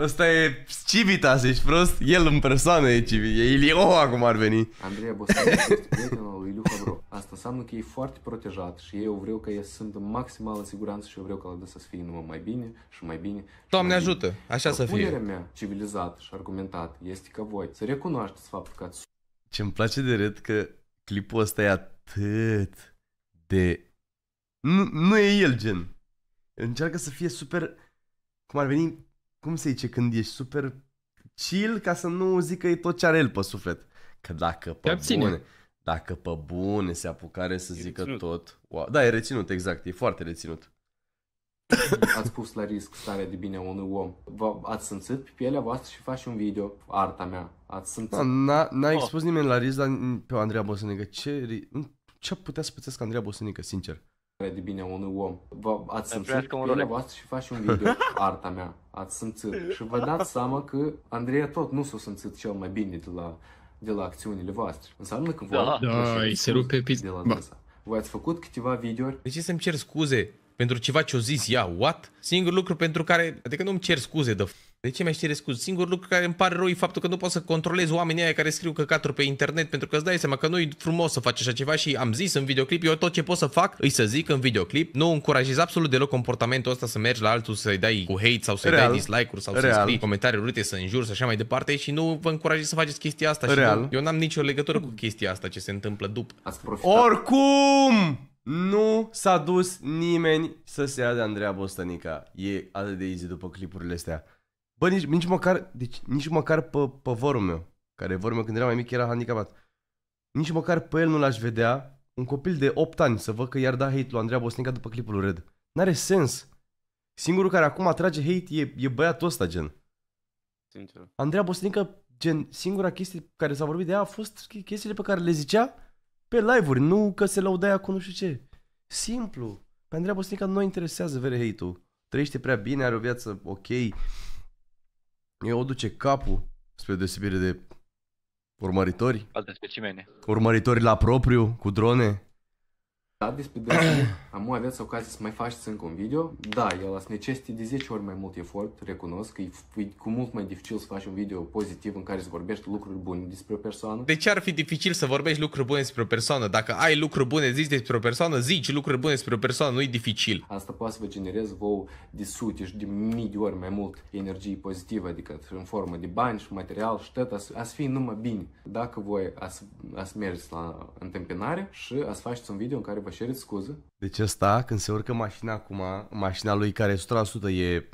Ăsta e Civitas, ești prost? El în persoană e Civi, e Ilio oh, acum ar veni. Andrei Bostan prietenul lui Luca Bro. Asta înseamnă că e foarte protejat și eu vreau ca e sunt maximal în siguranță și eu vreau ca la să fie numai mai bine și mai bine. Doamne ajută, așa să fie. Propunerea mea, civilizat și argumentat, este ca voi să recunoașteți faptul că ați... ce îmi place de red că clipul ăsta e atât de... Nu, nu e el gen. Încearcă să fie super... Cum ar veni cum se zice, când ești super chill ca să nu zic că e tot ce are el pe suflet. Că dacă pe bune, dacă pe bune se apucare să e zică reținut. tot. Wow. Da, e reținut, exact, e foarte reținut. Ați pus la risc starea de bine unui om. ați simțit pe pielea voastră și faci un video, arta mea. Ați simțit. Da, n-a, ah. expus nimeni la risc, dar pe Andreea Bosănică. Ce, ce putea să pățesc Andreea Bosănică, sincer? care de bine unui om. Vă, ați simțit pielea voastră și faci un video, [laughs] arta mea, ați simțit. Și vă dați seama că Andreea tot nu s-a simțit cel mai bine de la, de la acțiunile voastre. Înseamnă că da. voi... Da, da îi se rupe pe... De la Voi ați făcut câteva videouri. De ce să-mi cer scuze pentru ceva ce-o zis ea? What? Singur lucru pentru care... Adică nu-mi cer scuze de de ce mi-aș cere scuze? Singurul lucru care îmi pare rău e faptul că nu pot să controlez oamenii aia care scriu căcaturi pe internet pentru că îți dai seama că nu e frumos să faci așa ceva și am zis în videoclip, eu tot ce pot să fac îi să zic în videoclip, nu încurajez absolut deloc comportamentul ăsta să mergi la altul să-i dai cu hate sau să-i dai dislike-uri sau să-i scrii comentarii urâte, să înjuri și așa mai departe și nu vă încurajez să faceți chestia asta Real. și nu, eu n-am nicio legătură cu chestia asta ce se întâmplă după. Oricum! Nu s-a dus nimeni să se ia de Andreea Bostănica. E atât de easy după clipurile astea. Bă, nici, nici măcar, deci, nici măcar pe, pe vorul meu, care vorul meu când era mai mic era handicapat. Nici măcar pe el nu l-aș vedea un copil de 8 ani să văd că i-ar da hate lui Andreea Bosnica după clipul Red. N-are sens. Singurul care acum atrage hate e, e băiatul ăsta, gen. Sincer. Andreea Bosnică, gen, singura chestie care s-a vorbit de ea a fost chestiile pe care le zicea pe live-uri, nu că se ea cu nu știu ce. Simplu. Pe Andreea Bosnică nu interesează vere hate-ul. Trăiește prea bine, are o viață ok, ei o duce capul, spre deosebire de urmăritori. Alte specimene. Urmăritori la propriu, cu drone. Da, despre dânsii, am aveți ocazia să mai faceți încă un video. Da, el îți necesită de 10 ori mai mult efort, recunosc că e, e cu mult mai dificil să faci un video pozitiv în care să vorbești lucruri bune despre o persoană. De ce ar fi dificil să vorbești lucruri bune despre o persoană? Dacă ai lucruri bune zici despre o persoană, zici lucruri bune despre o persoană, nu e dificil. Asta poate să vă genereze vouă de sute și de mii de ori mai mult energie pozitivă, adică în formă de bani și material și tot, ați, ați fi numai bine. Dacă voi ați, ați mergeți la întâmpinare și ați faceți un video în care vă cereți scuză. Deci ăsta, când se urcă mașina acum, mașina lui care 100% e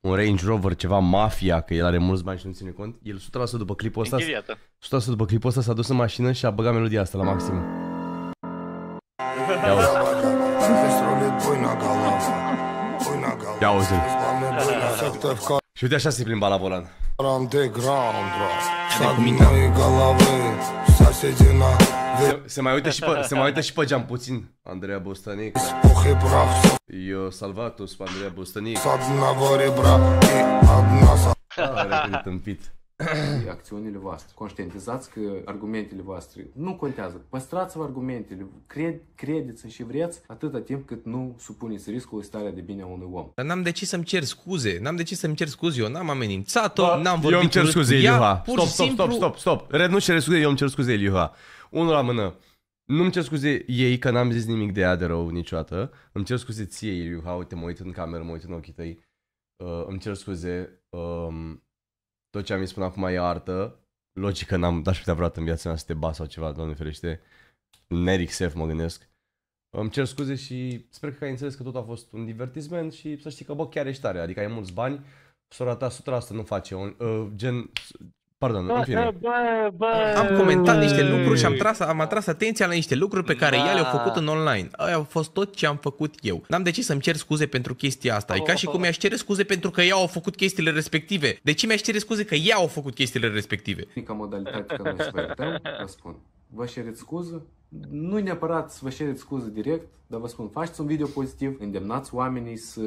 un Range Rover, ceva mafia, că el are mulți bani și nu ține cont, el 100% după clipul ăsta, Închiriată. 100% după clipul ăsta s-a dus în mașină și a băgat melodia asta la maxim. Ia uzi. Și uite așa se plimba la volan. Am de ground, bro. Să-mi se se, se, mai uită și pe, se mai uită și pe geam puțin Andreea Bostanic Eu salvatus pe Andreea Bostanic Sabna vore bra, e sa Are tâmpit acțiunile voastre. Conștientizați că argumentele voastre nu contează. Păstrați-vă argumentele, cred, credeți și vreți atâta timp cât nu supuneți riscul starea de bine a unui om. Dar n-am de ce să-mi cer scuze, n-am de ce să-mi cer scuze, eu n-am amenințat-o, da, n-am vorbit Eu îmi cer scuze, Iliuha. Stop, stop, stop, stop, stop. Red nu cere scuze, eu îmi cer scuze, Iliuha. Unul la mână. Nu-mi cer scuze ei că n-am zis nimic de ea de rău niciodată. Îmi cer scuze ție, Iliuha, uite, mă uit în cameră, mă uit în ochii tăi. Uh, îmi cer scuze. Uh, tot ce am zis până acum e artă. Logică n-am dat și vreodată în viața mea să te bas sau ceva, doamne ferește. Neric Sef mă gândesc. Îmi cer scuze și sper că ai înțeles că tot a fost un divertisment și să știi că bă, chiar ești tare, adică ai mulți bani, sora ta 100% nu face, un uh, gen, Pardon, bă, în fine. Bă, bă, am comentat niște lucruri și am, tras, am atras atenția la niște lucruri pe care da. ea le-au făcut în online. Aia au fost tot ce am făcut eu. N-am de ce să-mi cer scuze pentru chestia asta. E ca și cum mi-aș cere scuze pentru că ea au făcut chestiile respective. De ce mi-aș cere scuze că ea au făcut chestiile respective? Mica modalitate că nu-i vă spun. Vă cereți scuză nu neapărat să vă cereți scuze direct, dar vă spun, faceți un video pozitiv, îndemnați oamenii să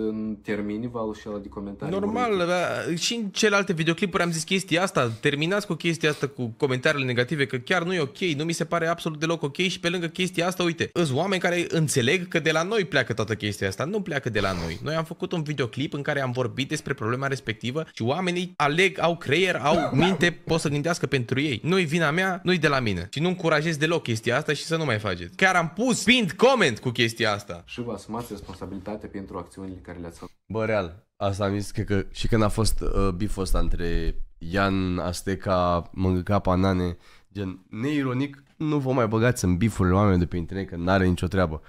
termini valul ăla de comentarii. Normal, da, și în celelalte videoclipuri am zis chestia asta, terminați cu chestia asta cu comentariile negative, că chiar nu e ok, nu mi se pare absolut deloc ok și pe lângă chestia asta, uite, sunt oameni care înțeleg că de la noi pleacă toată chestia asta, nu pleacă de la noi. Noi am făcut un videoclip în care am vorbit despre problema respectivă și oamenii aleg, au creier, au minte, pot să gândească pentru ei. Nu-i vina mea, nu-i de la mine. Și nu încurajez deloc chestia asta și să nu mai faceți. Chiar am pus pinned comment cu chestia asta. Și vă asumați responsabilitatea pentru acțiunile care le-ați făcut. Bă, real, asta am zis, că, că și când a fost uh, biful ăsta între Ian, Asteca, Mângâca, Panane, gen, neironic, nu vă mai băgați în bifurile oamenilor de pe internet, că n-are nicio treabă.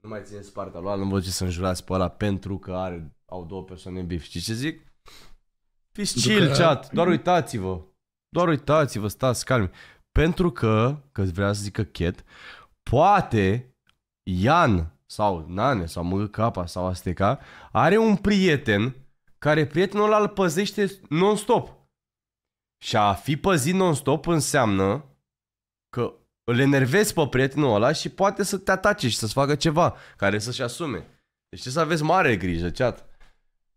Nu mai țineți partea lui, nu vă ce să înjurați pe ăla pentru că are, au două persoane în bif. Știi ce zic? Fiți chill, chat, doar uitați-vă. Doar uitați-vă, stați calmi. Pentru că, că vrea să zică Chet, poate Ian sau Nane sau MGK sau Asteca are un prieten care prietenul ăla îl păzește non-stop. Și a fi păzit non-stop înseamnă că îl enervezi pe prietenul ăla și poate să te atace și să-ți facă ceva care să-și asume. Deci trebuie să aveți mare grijă, chat.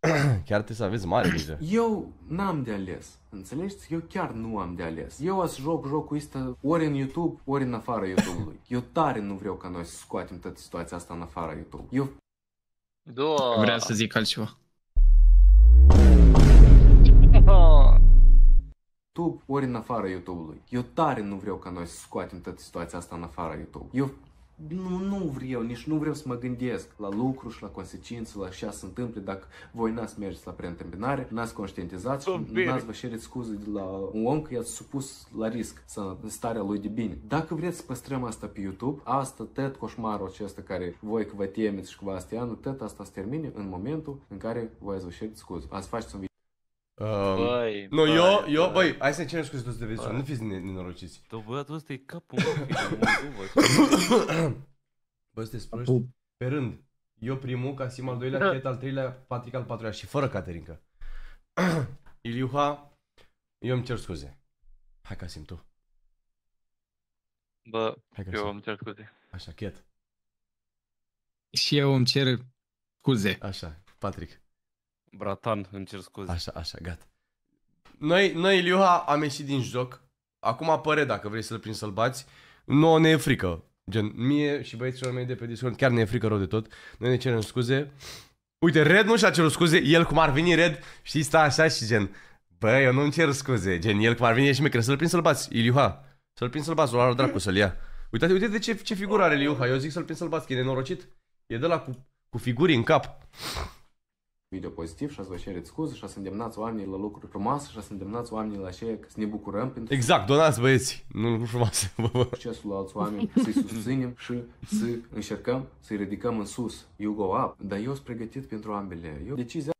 [clears throat] chiar trebuie să aveți mare [clears throat] grijă. Eu n-am de ales. Înțelegeți? Eu chiar nu am de ales. Eu aș joc jocul ăsta ori în [laughs] da. [laughs] YouTube, ori în afara YouTube-ului. Eu tare nu vreau ca noi să scoatem toată situația asta în afara YouTube. Eu... Doa. Vreau să zic altceva. YouTube, ori în afara YouTube-ului. Eu tare nu vreau ca noi să scoatem toată situația asta în afara YouTube. Eu nu, nu vreau, nici nu vreau să mă gândesc la lucru și la consecințe, la așa se întâmplă dacă voi n-ați mergeți la preîntâmpinare, n-ați conștientizat și oh, n-ați vă cereți scuze de la un om că i-ați supus la risc să, starea lui de bine. Dacă vreți să păstrăm asta pe YouTube, asta tot coșmarul acesta care voi că vă temeți și că vă astea, tot asta se termine în momentul în care voi ați vă cereți scuze. Ați faceți un video Um, băi, nu, băi, eu, eu, băi, băi, hai să ne cerem scuze toți de vezi, nu fiți nenorociți. Tău băiatul ăsta e capul, [coughs] Bă, sunteți proști? Pe rând. Eu primul, Casim al doilea, Chet da. al treilea, Patrick al patrulea și fără Caterinca. [coughs] Iliuha, eu îmi cer scuze. Hai Casim, tu. Bă, Hai, Casim. eu îmi cer scuze. Așa, Chet. Și eu îmi cer scuze. Așa, Patrick. Bratan, îmi cer scuze. Așa, așa, gata. Noi, noi Iliuha, am ieșit din joc. Acum apare dacă vrei să-l prinzi să-l bați. Nu, ne e frică. Gen, mie și băieților mei de pe Discord chiar ne e frică rău de tot. Noi ne cerem scuze. Uite, Red nu și-a cerut scuze. El cum ar veni Red, știi, sta așa și gen... Bă, eu nu-mi cer scuze. Gen, el cum ar veni și mecre, să-l prin să-l bați. Iliuha, să-l prin să-l bați, o dracu să-l ia. Uite, uite de ce, ce figură are Iliuha. Eu zic să-l prin să-l bați, că e nenorocit. E de la cu, cu figuri în cap video pozitiv și ați vă cereți scuze și ați îndemnați oamenii la lucruri frumoase și ați îndemnați oamenii la aceea că să ne bucurăm pentru Exact, donați băieți, nu lucruri frumoase. succesul la alți oameni, să-i susținem și să încercăm să-i ridicăm în sus. You go up, dar eu sunt pregătit pentru ambele. Eu decizia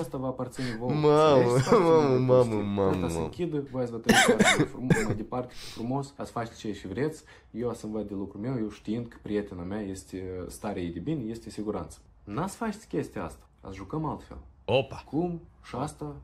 asta va aparține vouă. Mamă, mamă, mamă, mamă. Asta se închidă, voi ați vă trebuie frumos, mai departe, frumos, ați face ce și vreți. Eu să învăț de lucrul meu, eu știind că prietena mea este starea de bine, este siguranță. N-ați faceți chestia asta, ați jucăm altfel. Opa! Cum și asta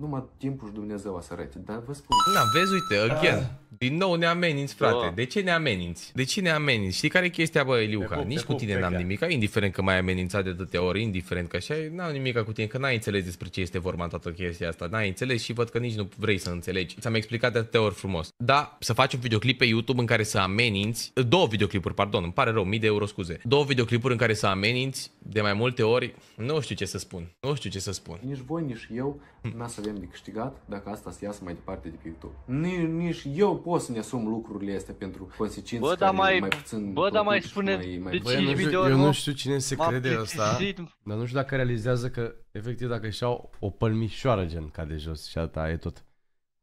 numai timpul și Dumnezeu să arate, dar vă spun. Na, vezi, uite, again, ah. din nou ne ameninți, frate. Da. De ce ne ameninți? De ce ne ameninți? Știi care e chestia, bă, Eliuca? Pup, Nici cu tine n-am nimic, indiferent că m-ai amenințat de atâtea ori, indiferent că așa, n-am nimic cu tine, că n-ai înțeles despre ce este vorba în toată chestia asta. N-ai înțeles și văd că nici nu vrei să înțelegi. Ți-am explicat de atâtea ori frumos. Da, să faci un videoclip pe YouTube în care să ameninți, două videoclipuri, pardon, îmi pare rău, mii de euro, scuze. Două videoclipuri în care să ameninți de mai multe ori, nu știu ce să spun. Nu știu ce să spun. Nici voi, nici eu n să avem de câștigat dacă asta se iasă mai departe de pe YouTube. Nici, nici eu pot să ne asum lucrurile astea pentru consecințe bă, care mai, mai puțin... Bă, dar mai spune mai, mai... de 5 video Eu nu știu cine se crede asta, dar nu știu dacă realizează că efectiv dacă își iau o pălmișoară gen ca de jos și alta e tot.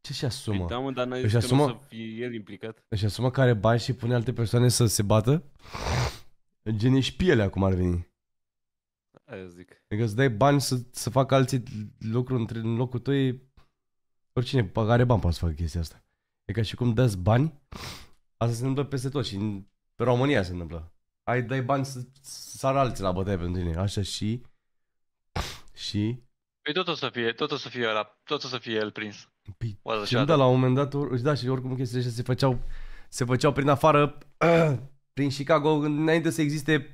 Ce și asumă? Păi da, mă, dar n-ai își asumă, să fie el implicat. Își asumă care bani și pune alte persoane să se bată? Gen ești piele acum ar veni. Aia zic. Adică îți dai bani să, să facă alții lucruri între, în locul tău e... Oricine are bani poate să facă chestia asta. E ca și cum dai bani, asta se întâmplă peste tot și în România se întâmplă. Ai dai bani să sară alții la bătaie pentru tine. Așa și... Și... Păi tot o să fie, tot o să fie ăla, tot o să fie el prins. Păi, și da, la un moment dat, or, da, și oricum chestiile astea se făceau, se făceau prin afară, [clears throat] prin Chicago, înainte să existe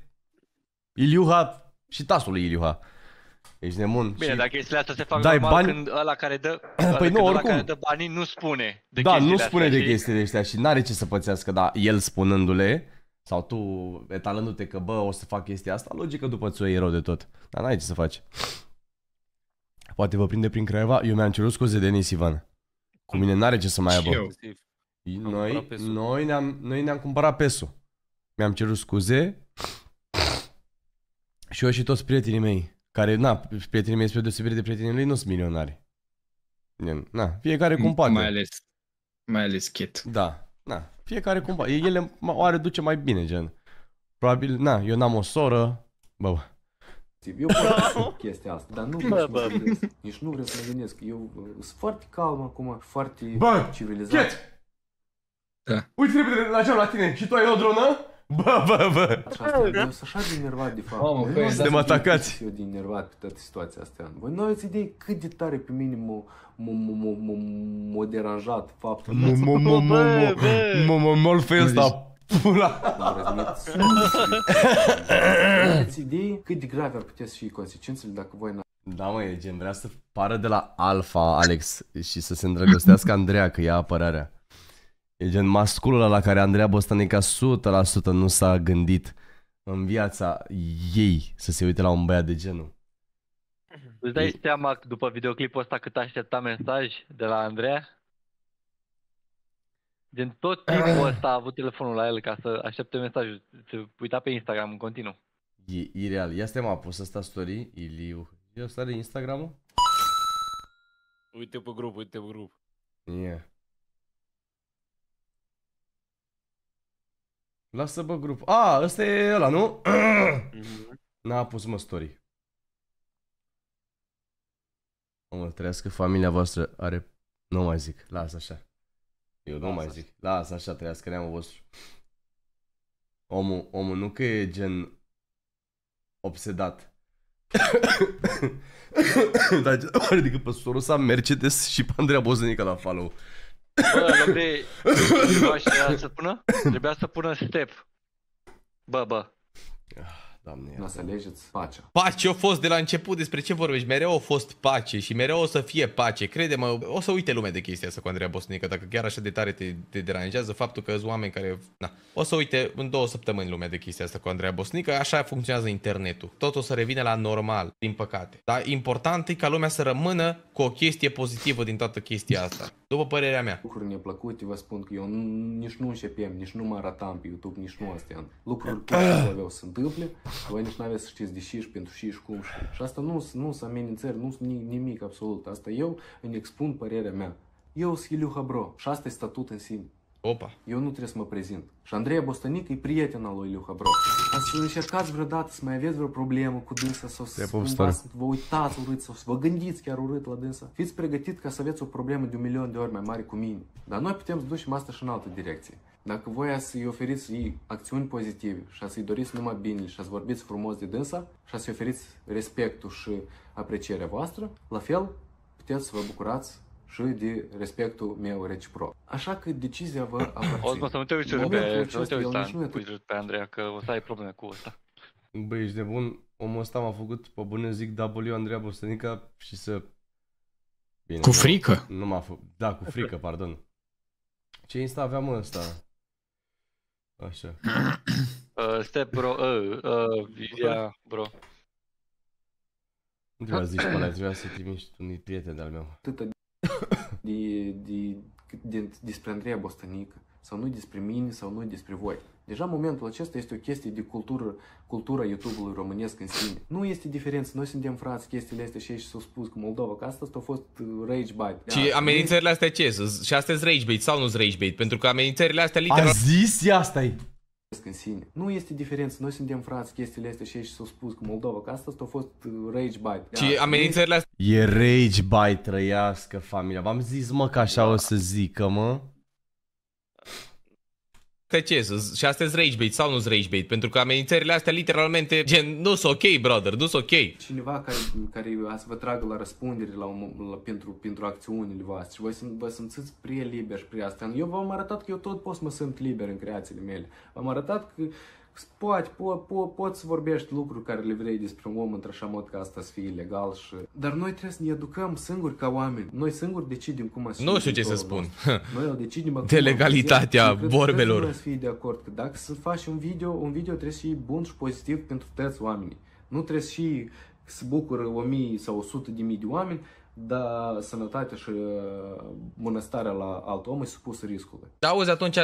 Iliuha și tasul lui Iliuha. Ești nemun. Bine, și dacă chestiile astea se fac dai bani... când ăla care dă, [clears throat] păi nu, oricum. care dă banii nu spune de Da, nu spune astea, de chestiile astea și n-are ce să pățească, dar el spunându-le, sau tu etalându-te că bă, o să fac chestia asta, logică după ți-o iei rău de tot. Dar n-ai ce să faci. Poate vă prinde prin Craiova, eu mi-am cerut scuze de Ivan. Cu mine n-are ce să mai aibă. Noi, noi, ne-am, noi ne-am cumpărat pesul. Mi-am cerut scuze, și eu și toți prietenii mei, care, na, prietenii mei spre deosebire de prietenii lui, nu sunt milionari. Na, fiecare cum poate. Mai ales, mai ales Kit. Da, na, fiecare cum poate. El o are duce mai bine, gen. Probabil, na, eu n-am o soră, bă, eu fac [laughs] chestia asta, dar nu bă, bă. nici nu vreau să mă gândesc. Eu uh, sunt foarte calm acum, foarte bă, civilizat. Bă, da. Uite repede la geam la tine și tu ai o dronă? Bă, bă, bă! sunt așa de da. nervat, de fapt. Mamă, păi exact. suntem atacați. Eu de nervat pe toată situația asta. Voi nu aveți idee cât de tare pe mine m-a deranjat faptul. mă, mă, mă, mă, pula. Aveți idee cât de grave ar putea să fie consecințele dacă voi n da, mă, e gen, vrea să pară de la Alfa, Alex, și să se îndrăgostească Andreea, că ia apărarea. E gen masculul la care Andreea Bostanica 100% nu s-a gândit în viața ei să se uite la un băiat de genul. Îți dai seama după videoclipul ăsta cât aștepta mesaj de la Andreea? Din tot timpul ăsta a avut telefonul la el ca să aștepte mesajul. Se uita pe Instagram în continuu. E ireal. Ia stai mă, pus asta story, Iliu. Eu stare Instagram-ul? Uite pe grup, uite pe grup. Yeah. Lasă bă grup. A, ăsta e ăla, nu? Mhm. N-a pus mă story. Mă, trăiască familia voastră are... Nu mai zic, lasă așa. Eu nu mai zic, lasă așa, trăiască neamul vostru. Omul, omul nu că e gen obsedat. [coughs] Dar ridică [coughs] pe sorul sa Mercedes și pe Andreea Bozănică la follow. Bă, de... să pună? Trebuia să pună step. Bă, bă. Doamne, nu să alegeți pacea. Pace a fost de la început, despre ce vorbești? Mereu a fost pace și mereu o să fie pace. Crede-mă, o să uite lumea de chestia asta cu Andreea Bosnică, dacă chiar așa de tare te, te deranjează faptul că sunt oameni care... Na. O să uite în două săptămâni lumea de chestia asta cu Andreea Bosnică, așa funcționează internetul. Tot o să revină la normal, din păcate. Dar important e ca lumea să rămână cu o chestie pozitivă din toată chestia asta, după părerea mea. Lucruri neplăcute, vă spun că eu nici nu începem, nici nu mă aratam pe YouTube, nici nu astea. Lucruri care aveau să întâmple, voi nici nu aveți să știți de și pentru și cum și. Și asta nu sunt amenințări, nu sunt nimic absolut. Asta eu îmi expun părerea mea. Eu sunt Iliuha Bro și asta e statut în sine. Opa! Eu nu trebuie să mă prezint. Și Andrei Bostanic e prietena lui Luca Bro. Ați să încercați vreodată să mai aveți vreo problemă cu dânsa sau să cumva să vă uitați urât sau să vă gândiți chiar urât la dânsa, fiți pregătit ca să aveți o problemă de un milion de ori mai mare cu mine. Dar noi putem să ducem asta și în altă direcție. Dacă voi să-i oferiți ei acțiuni pozitive și să-i doriți numai bine și să vorbiți frumos de dânsa și să-i oferiți respectul și aprecierea voastră, la fel puteți să vă bucurați și de respectul meu reciproc. Așa că decizia vă [coughs] aparține. Osmo, să nu te uiți pe, să nu te uiți, pe Andreea, că o să ai probleme cu asta. Băi, ești de bun. Omul ăsta m-a făcut, pe bune zic, W da, Andreea Bostănica și să... Bine, cu frică? Nu m-a făcut. Da, cu frică, pardon. Ce insta aveam ăsta? Așa. [coughs] Uh, step bro, uh, uh, yeah, bro. Nu trebuia să zici pe trebuia să trimiști unui prieten de-al meu de, de, de, despre Andreea Bostănică sau nu despre mine sau nu despre voi. Deja momentul acesta este o chestie de cultură, cultura YouTube-ului românesc în sine. Nu este diferență, noi suntem frați, chestiile astea și aici s-au spus cu Moldova, că asta a fost rage bait. Și da, amenințările astea ce? Și astea sunt rage bait sau nu sunt rage bait? Pentru că amenințările astea literal... A zis, asta -i în sine. Nu este diferență, noi suntem frați, chestiile astea și ei s-au spus că Moldova, că asta a fost uh, rage bite. Și amenințările astea... E rage bite, trăiască familia. V-am zis, mă, că așa o să zică, mă te ce? Și astea sunt bait sau nu-s bait Pentru că amenințările astea literalmente, gen, nu sunt ok, brother, nu sunt ok. Cineva care, care a să vă tragă la răspundere la, la, pentru, pentru acțiunile voastre și voi simt, vă simțiți prea liber și prea asta. Eu v-am arătat că eu tot pot să mă simt liber în creațiile mele. V-am arătat că poți, po, po, poți să vorbești lucruri care le vrei despre un om într-așa mod ca asta să fie legal și... Dar noi trebuie să ne educăm singuri ca oameni. Noi singuri decidem cum să Nu știu ce să spun. [laughs] Noi o decidem acum. De legalitatea deci, vorbelor. Trebuie să fie de acord că dacă să faci un video, un video trebuie să fie bun și pozitiv pentru toți oamenii. Nu trebuie să fie să bucură 1000 sau sută de mii de oameni, dar sănătatea și uh, bunăstarea la alt om e supusă riscului. Auzi, atunci,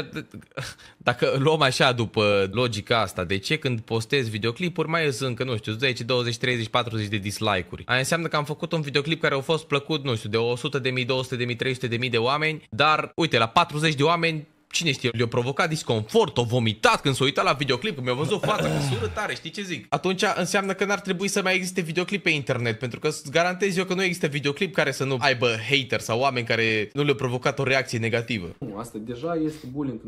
dacă luăm așa după logica asta, de ce când postez videoclipuri mai sunt încă, nu știu, 10, 20, 30, 40 de dislike-uri? Aia înseamnă că am făcut un videoclip care a fost plăcut, nu știu, de 100 de mii, 200 de mii, 300 de mii de oameni, dar uite, la 40 de oameni cine știe, le-a provocat disconfort, o vomitat când s-a uitat la videoclip, când mi-a văzut fața, că sură tare, știi ce zic? Atunci înseamnă că n-ar trebui să mai existe videoclip pe internet, pentru că îți garantez eu că nu există videoclip care să nu aibă hater sau oameni care nu le au provocat o reacție negativă. Nu, asta deja este bullying,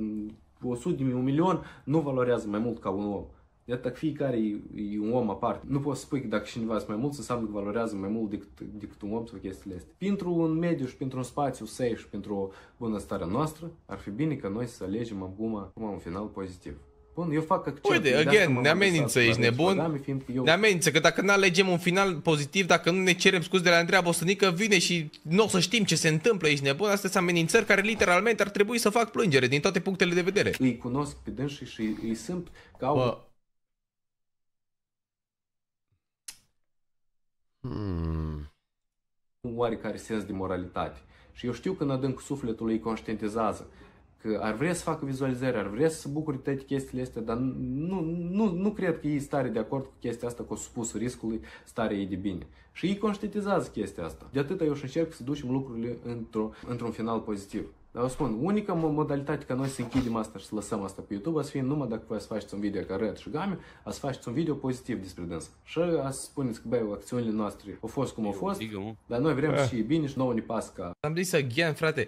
100 de milion nu valorează mai mult ca un om. Iată, fiecare e, e un om aparte. Nu poți să spui că dacă cineva este mai mult, înseamnă că valorează mai mult decât, decât un om sau chestiile astea. Pentru un mediu și pentru un spațiu safe și pentru o bunăstare noastră, ar fi bine ca noi să alegem acum, acum un final pozitiv. Bun, eu fac accept. Uite, again, ne amenință, ești nebun? Eu... Ne amenință, că dacă nu alegem un final pozitiv, dacă nu ne cerem scuze de la Andreea Bostănică, vine și nu o să știm ce se întâmplă, ești nebun? Astea sunt amenințări care literalmente ar trebui să fac plângere din toate punctele de vedere. Îi cunosc pe dânsii și îi simt că au... Bă Hmm. Un oarecare sens de moralitate. Și eu știu că în adâncul sufletului îi conștientizează că ar vrea să facă vizualizări, ar vrea să bucuri de toate chestiile astea, dar nu, nu, nu cred că ei stare de acord cu chestia asta, cu supusul riscului, stare ei de bine. Și ei conștientizează chestia asta. De atâta eu și încerc să ducem lucrurile într-un într final pozitiv. Dar vă spun, unica modalitate ca noi să închidem asta și să lăsăm asta pe YouTube, a să fie numai dacă voi să faceți un video ca Red și Gami, a să faceți un video pozitiv despre dânsă. Și a să spuneți că, băi, acțiunile noastre au fost cum au fost, dar noi vrem ah. și bine și nouă ne pasă ca... Am zis again, frate,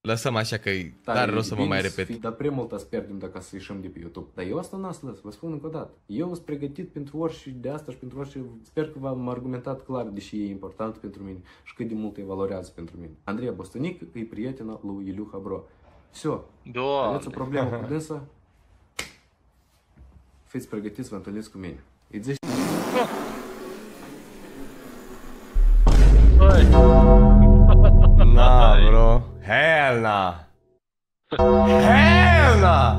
Lăsăm așa că dar, dar o să mă mai repet. dar prea mult ați pierdem dacă să ieșim de pe YouTube. Dar eu asta n-am să lăs, vă spun încă o dată. Eu sunt pregătit pentru orice de asta și pentru orice... Sper că v-am argumentat clar de ce e important pentru mine și cât de mult e valorează pentru mine. Andreea Bostonic e prietena lui Iliuha Bro. Все. Да. Aveți o problemă cu dânsa? Fiți pregătiți, vă întâlniți cu mine. Hell na! [laughs] Hell nah!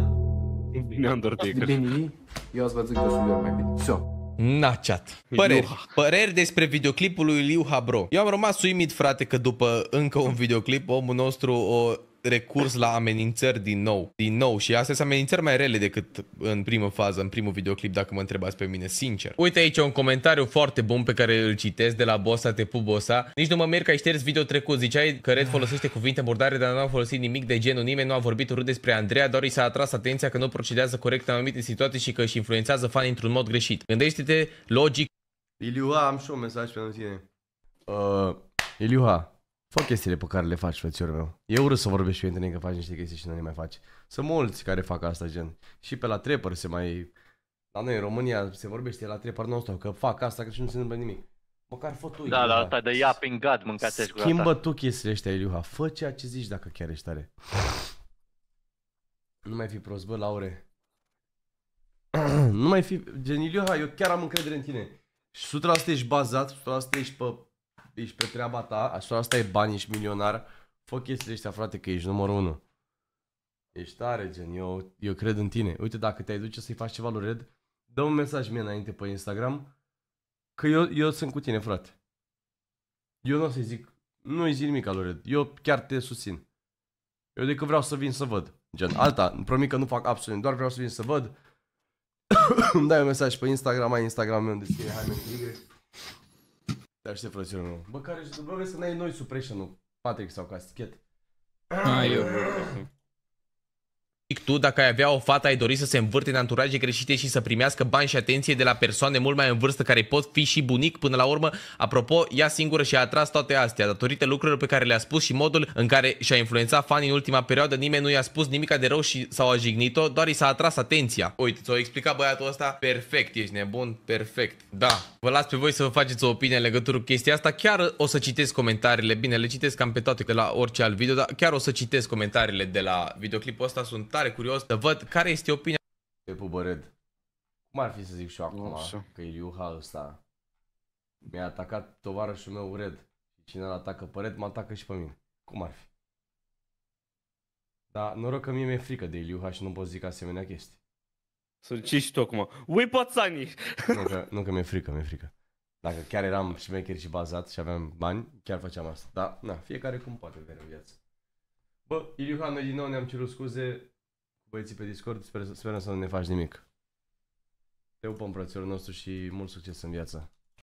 Bine, Undertaker. Bine, eu ați văzut că sunt eu mai bine. So. Na, chat. Păreri. Păreri despre videoclipul lui Liu Habro. Eu am rămas uimit, frate, că după încă un videoclip, omul nostru o recurs la amenințări din nou. Din nou și astea sunt amenințări mai rele decât în primă fază, în primul videoclip, dacă mă întrebați pe mine, sincer. Uite aici un comentariu foarte bun pe care îl citesc de la Bossa Te Pup Bossa. Nici nu mă merg că ai șters video trecut. Ziceai că Red folosește cuvinte murdare, dar nu a folosit nimic de genul. Nimeni nu a vorbit urât despre Andreea, doar i s-a atras atenția că nu procedează corect în anumite situații și că își influențează fanii într-un mod greșit. Gândește-te logic. Iliuha, am și un mesaj pentru tine. Uh, Iliuha, Fă chestiile pe care le faci, frățiorul meu. E urât să vorbești cu Anthony că faci niște chestii și nu le mai faci. Sunt mulți care fac asta, gen. Și pe la trepări se mai... La noi, în România, se vorbește la trepări nostru că fac asta că și nu se întâmplă nimic. Măcar fă tu, Da, da, asta de ia prin gard mâncați Schimbă tu chestiile ăștia, Iliuha. Fă ceea ce zici dacă chiar ești tare. Nu mai fi prost, bă, Laure. [clears throat] nu mai fi... Gen, Iliuha, eu chiar am încredere în tine. Și 100% ești bazat, 100% ești pe ești pe treaba ta, așa asta e bani, ești milionar, fă chestiile ăștia, frate, că ești numărul unu. Ești tare, gen, eu, eu cred în tine. Uite, dacă te-ai duce să-i faci ceva lui Red, dă un mesaj mie înainte pe Instagram, că eu, eu sunt cu tine, frate. Eu nu o să-i zic, nu-i zic nimic lui Red, eu chiar te susțin. Eu decât vreau să vin să văd. Gen, alta, îmi promit că nu fac absolut, doar vreau să vin să văd. [coughs] Îmi dai un mesaj pe Instagram, ai Instagram meu unde scrie hai, men, dar ce frățiorul nu. Bă, care, bă, vezi că n-ai noi suppression Patrick sau Castichet. Ai eu, bă tu, dacă ai avea o fată, ai dori să se învârte în anturaje greșite și să primească bani și atenție de la persoane mult mai în vârstă care pot fi și bunic până la urmă. Apropo, ea singură și-a atras toate astea, datorită lucrurilor pe care le-a spus și modul în care și-a influențat fanii în ultima perioadă. Nimeni nu i-a spus nimica de rău și sau au ajignit o doar i s-a atras atenția. Uite, ți-o explicat băiatul ăsta perfect, ești nebun, perfect. Da, vă las pe voi să vă faceți o opinie în legătură cu chestia asta. Chiar o să citesc comentariile, bine, le citesc cam pe toate de la orice alt video, dar chiar o să citesc comentariile de la videoclipul ăsta, sunt tare curios să văd care este opinia pe Pubăred. Cum ar fi să zic și eu acum că Iliuha ăsta mi-a atacat tovarășul meu Red. Cine îl atacă pe Red, mă atacă și pe mine. Cum ar fi? Dar noroc că mie mi-e frică de Iliuha și nu pot zic asemenea chestii. Sunt ce și tu acum? Ui, pățanii! Nu că, nu că mi-e frică, mi-e frică. Dacă chiar eram mecher și bazat și aveam bani, chiar făceam asta. Dar, na, fiecare cum poate vedea în viață. Bă, Iliuha, noi din nou ne-am cerut scuze, băieții pe Discord, sper, sperăm să nu ne faci nimic. Te upăm, frățiorul nostru și mult succes în viață.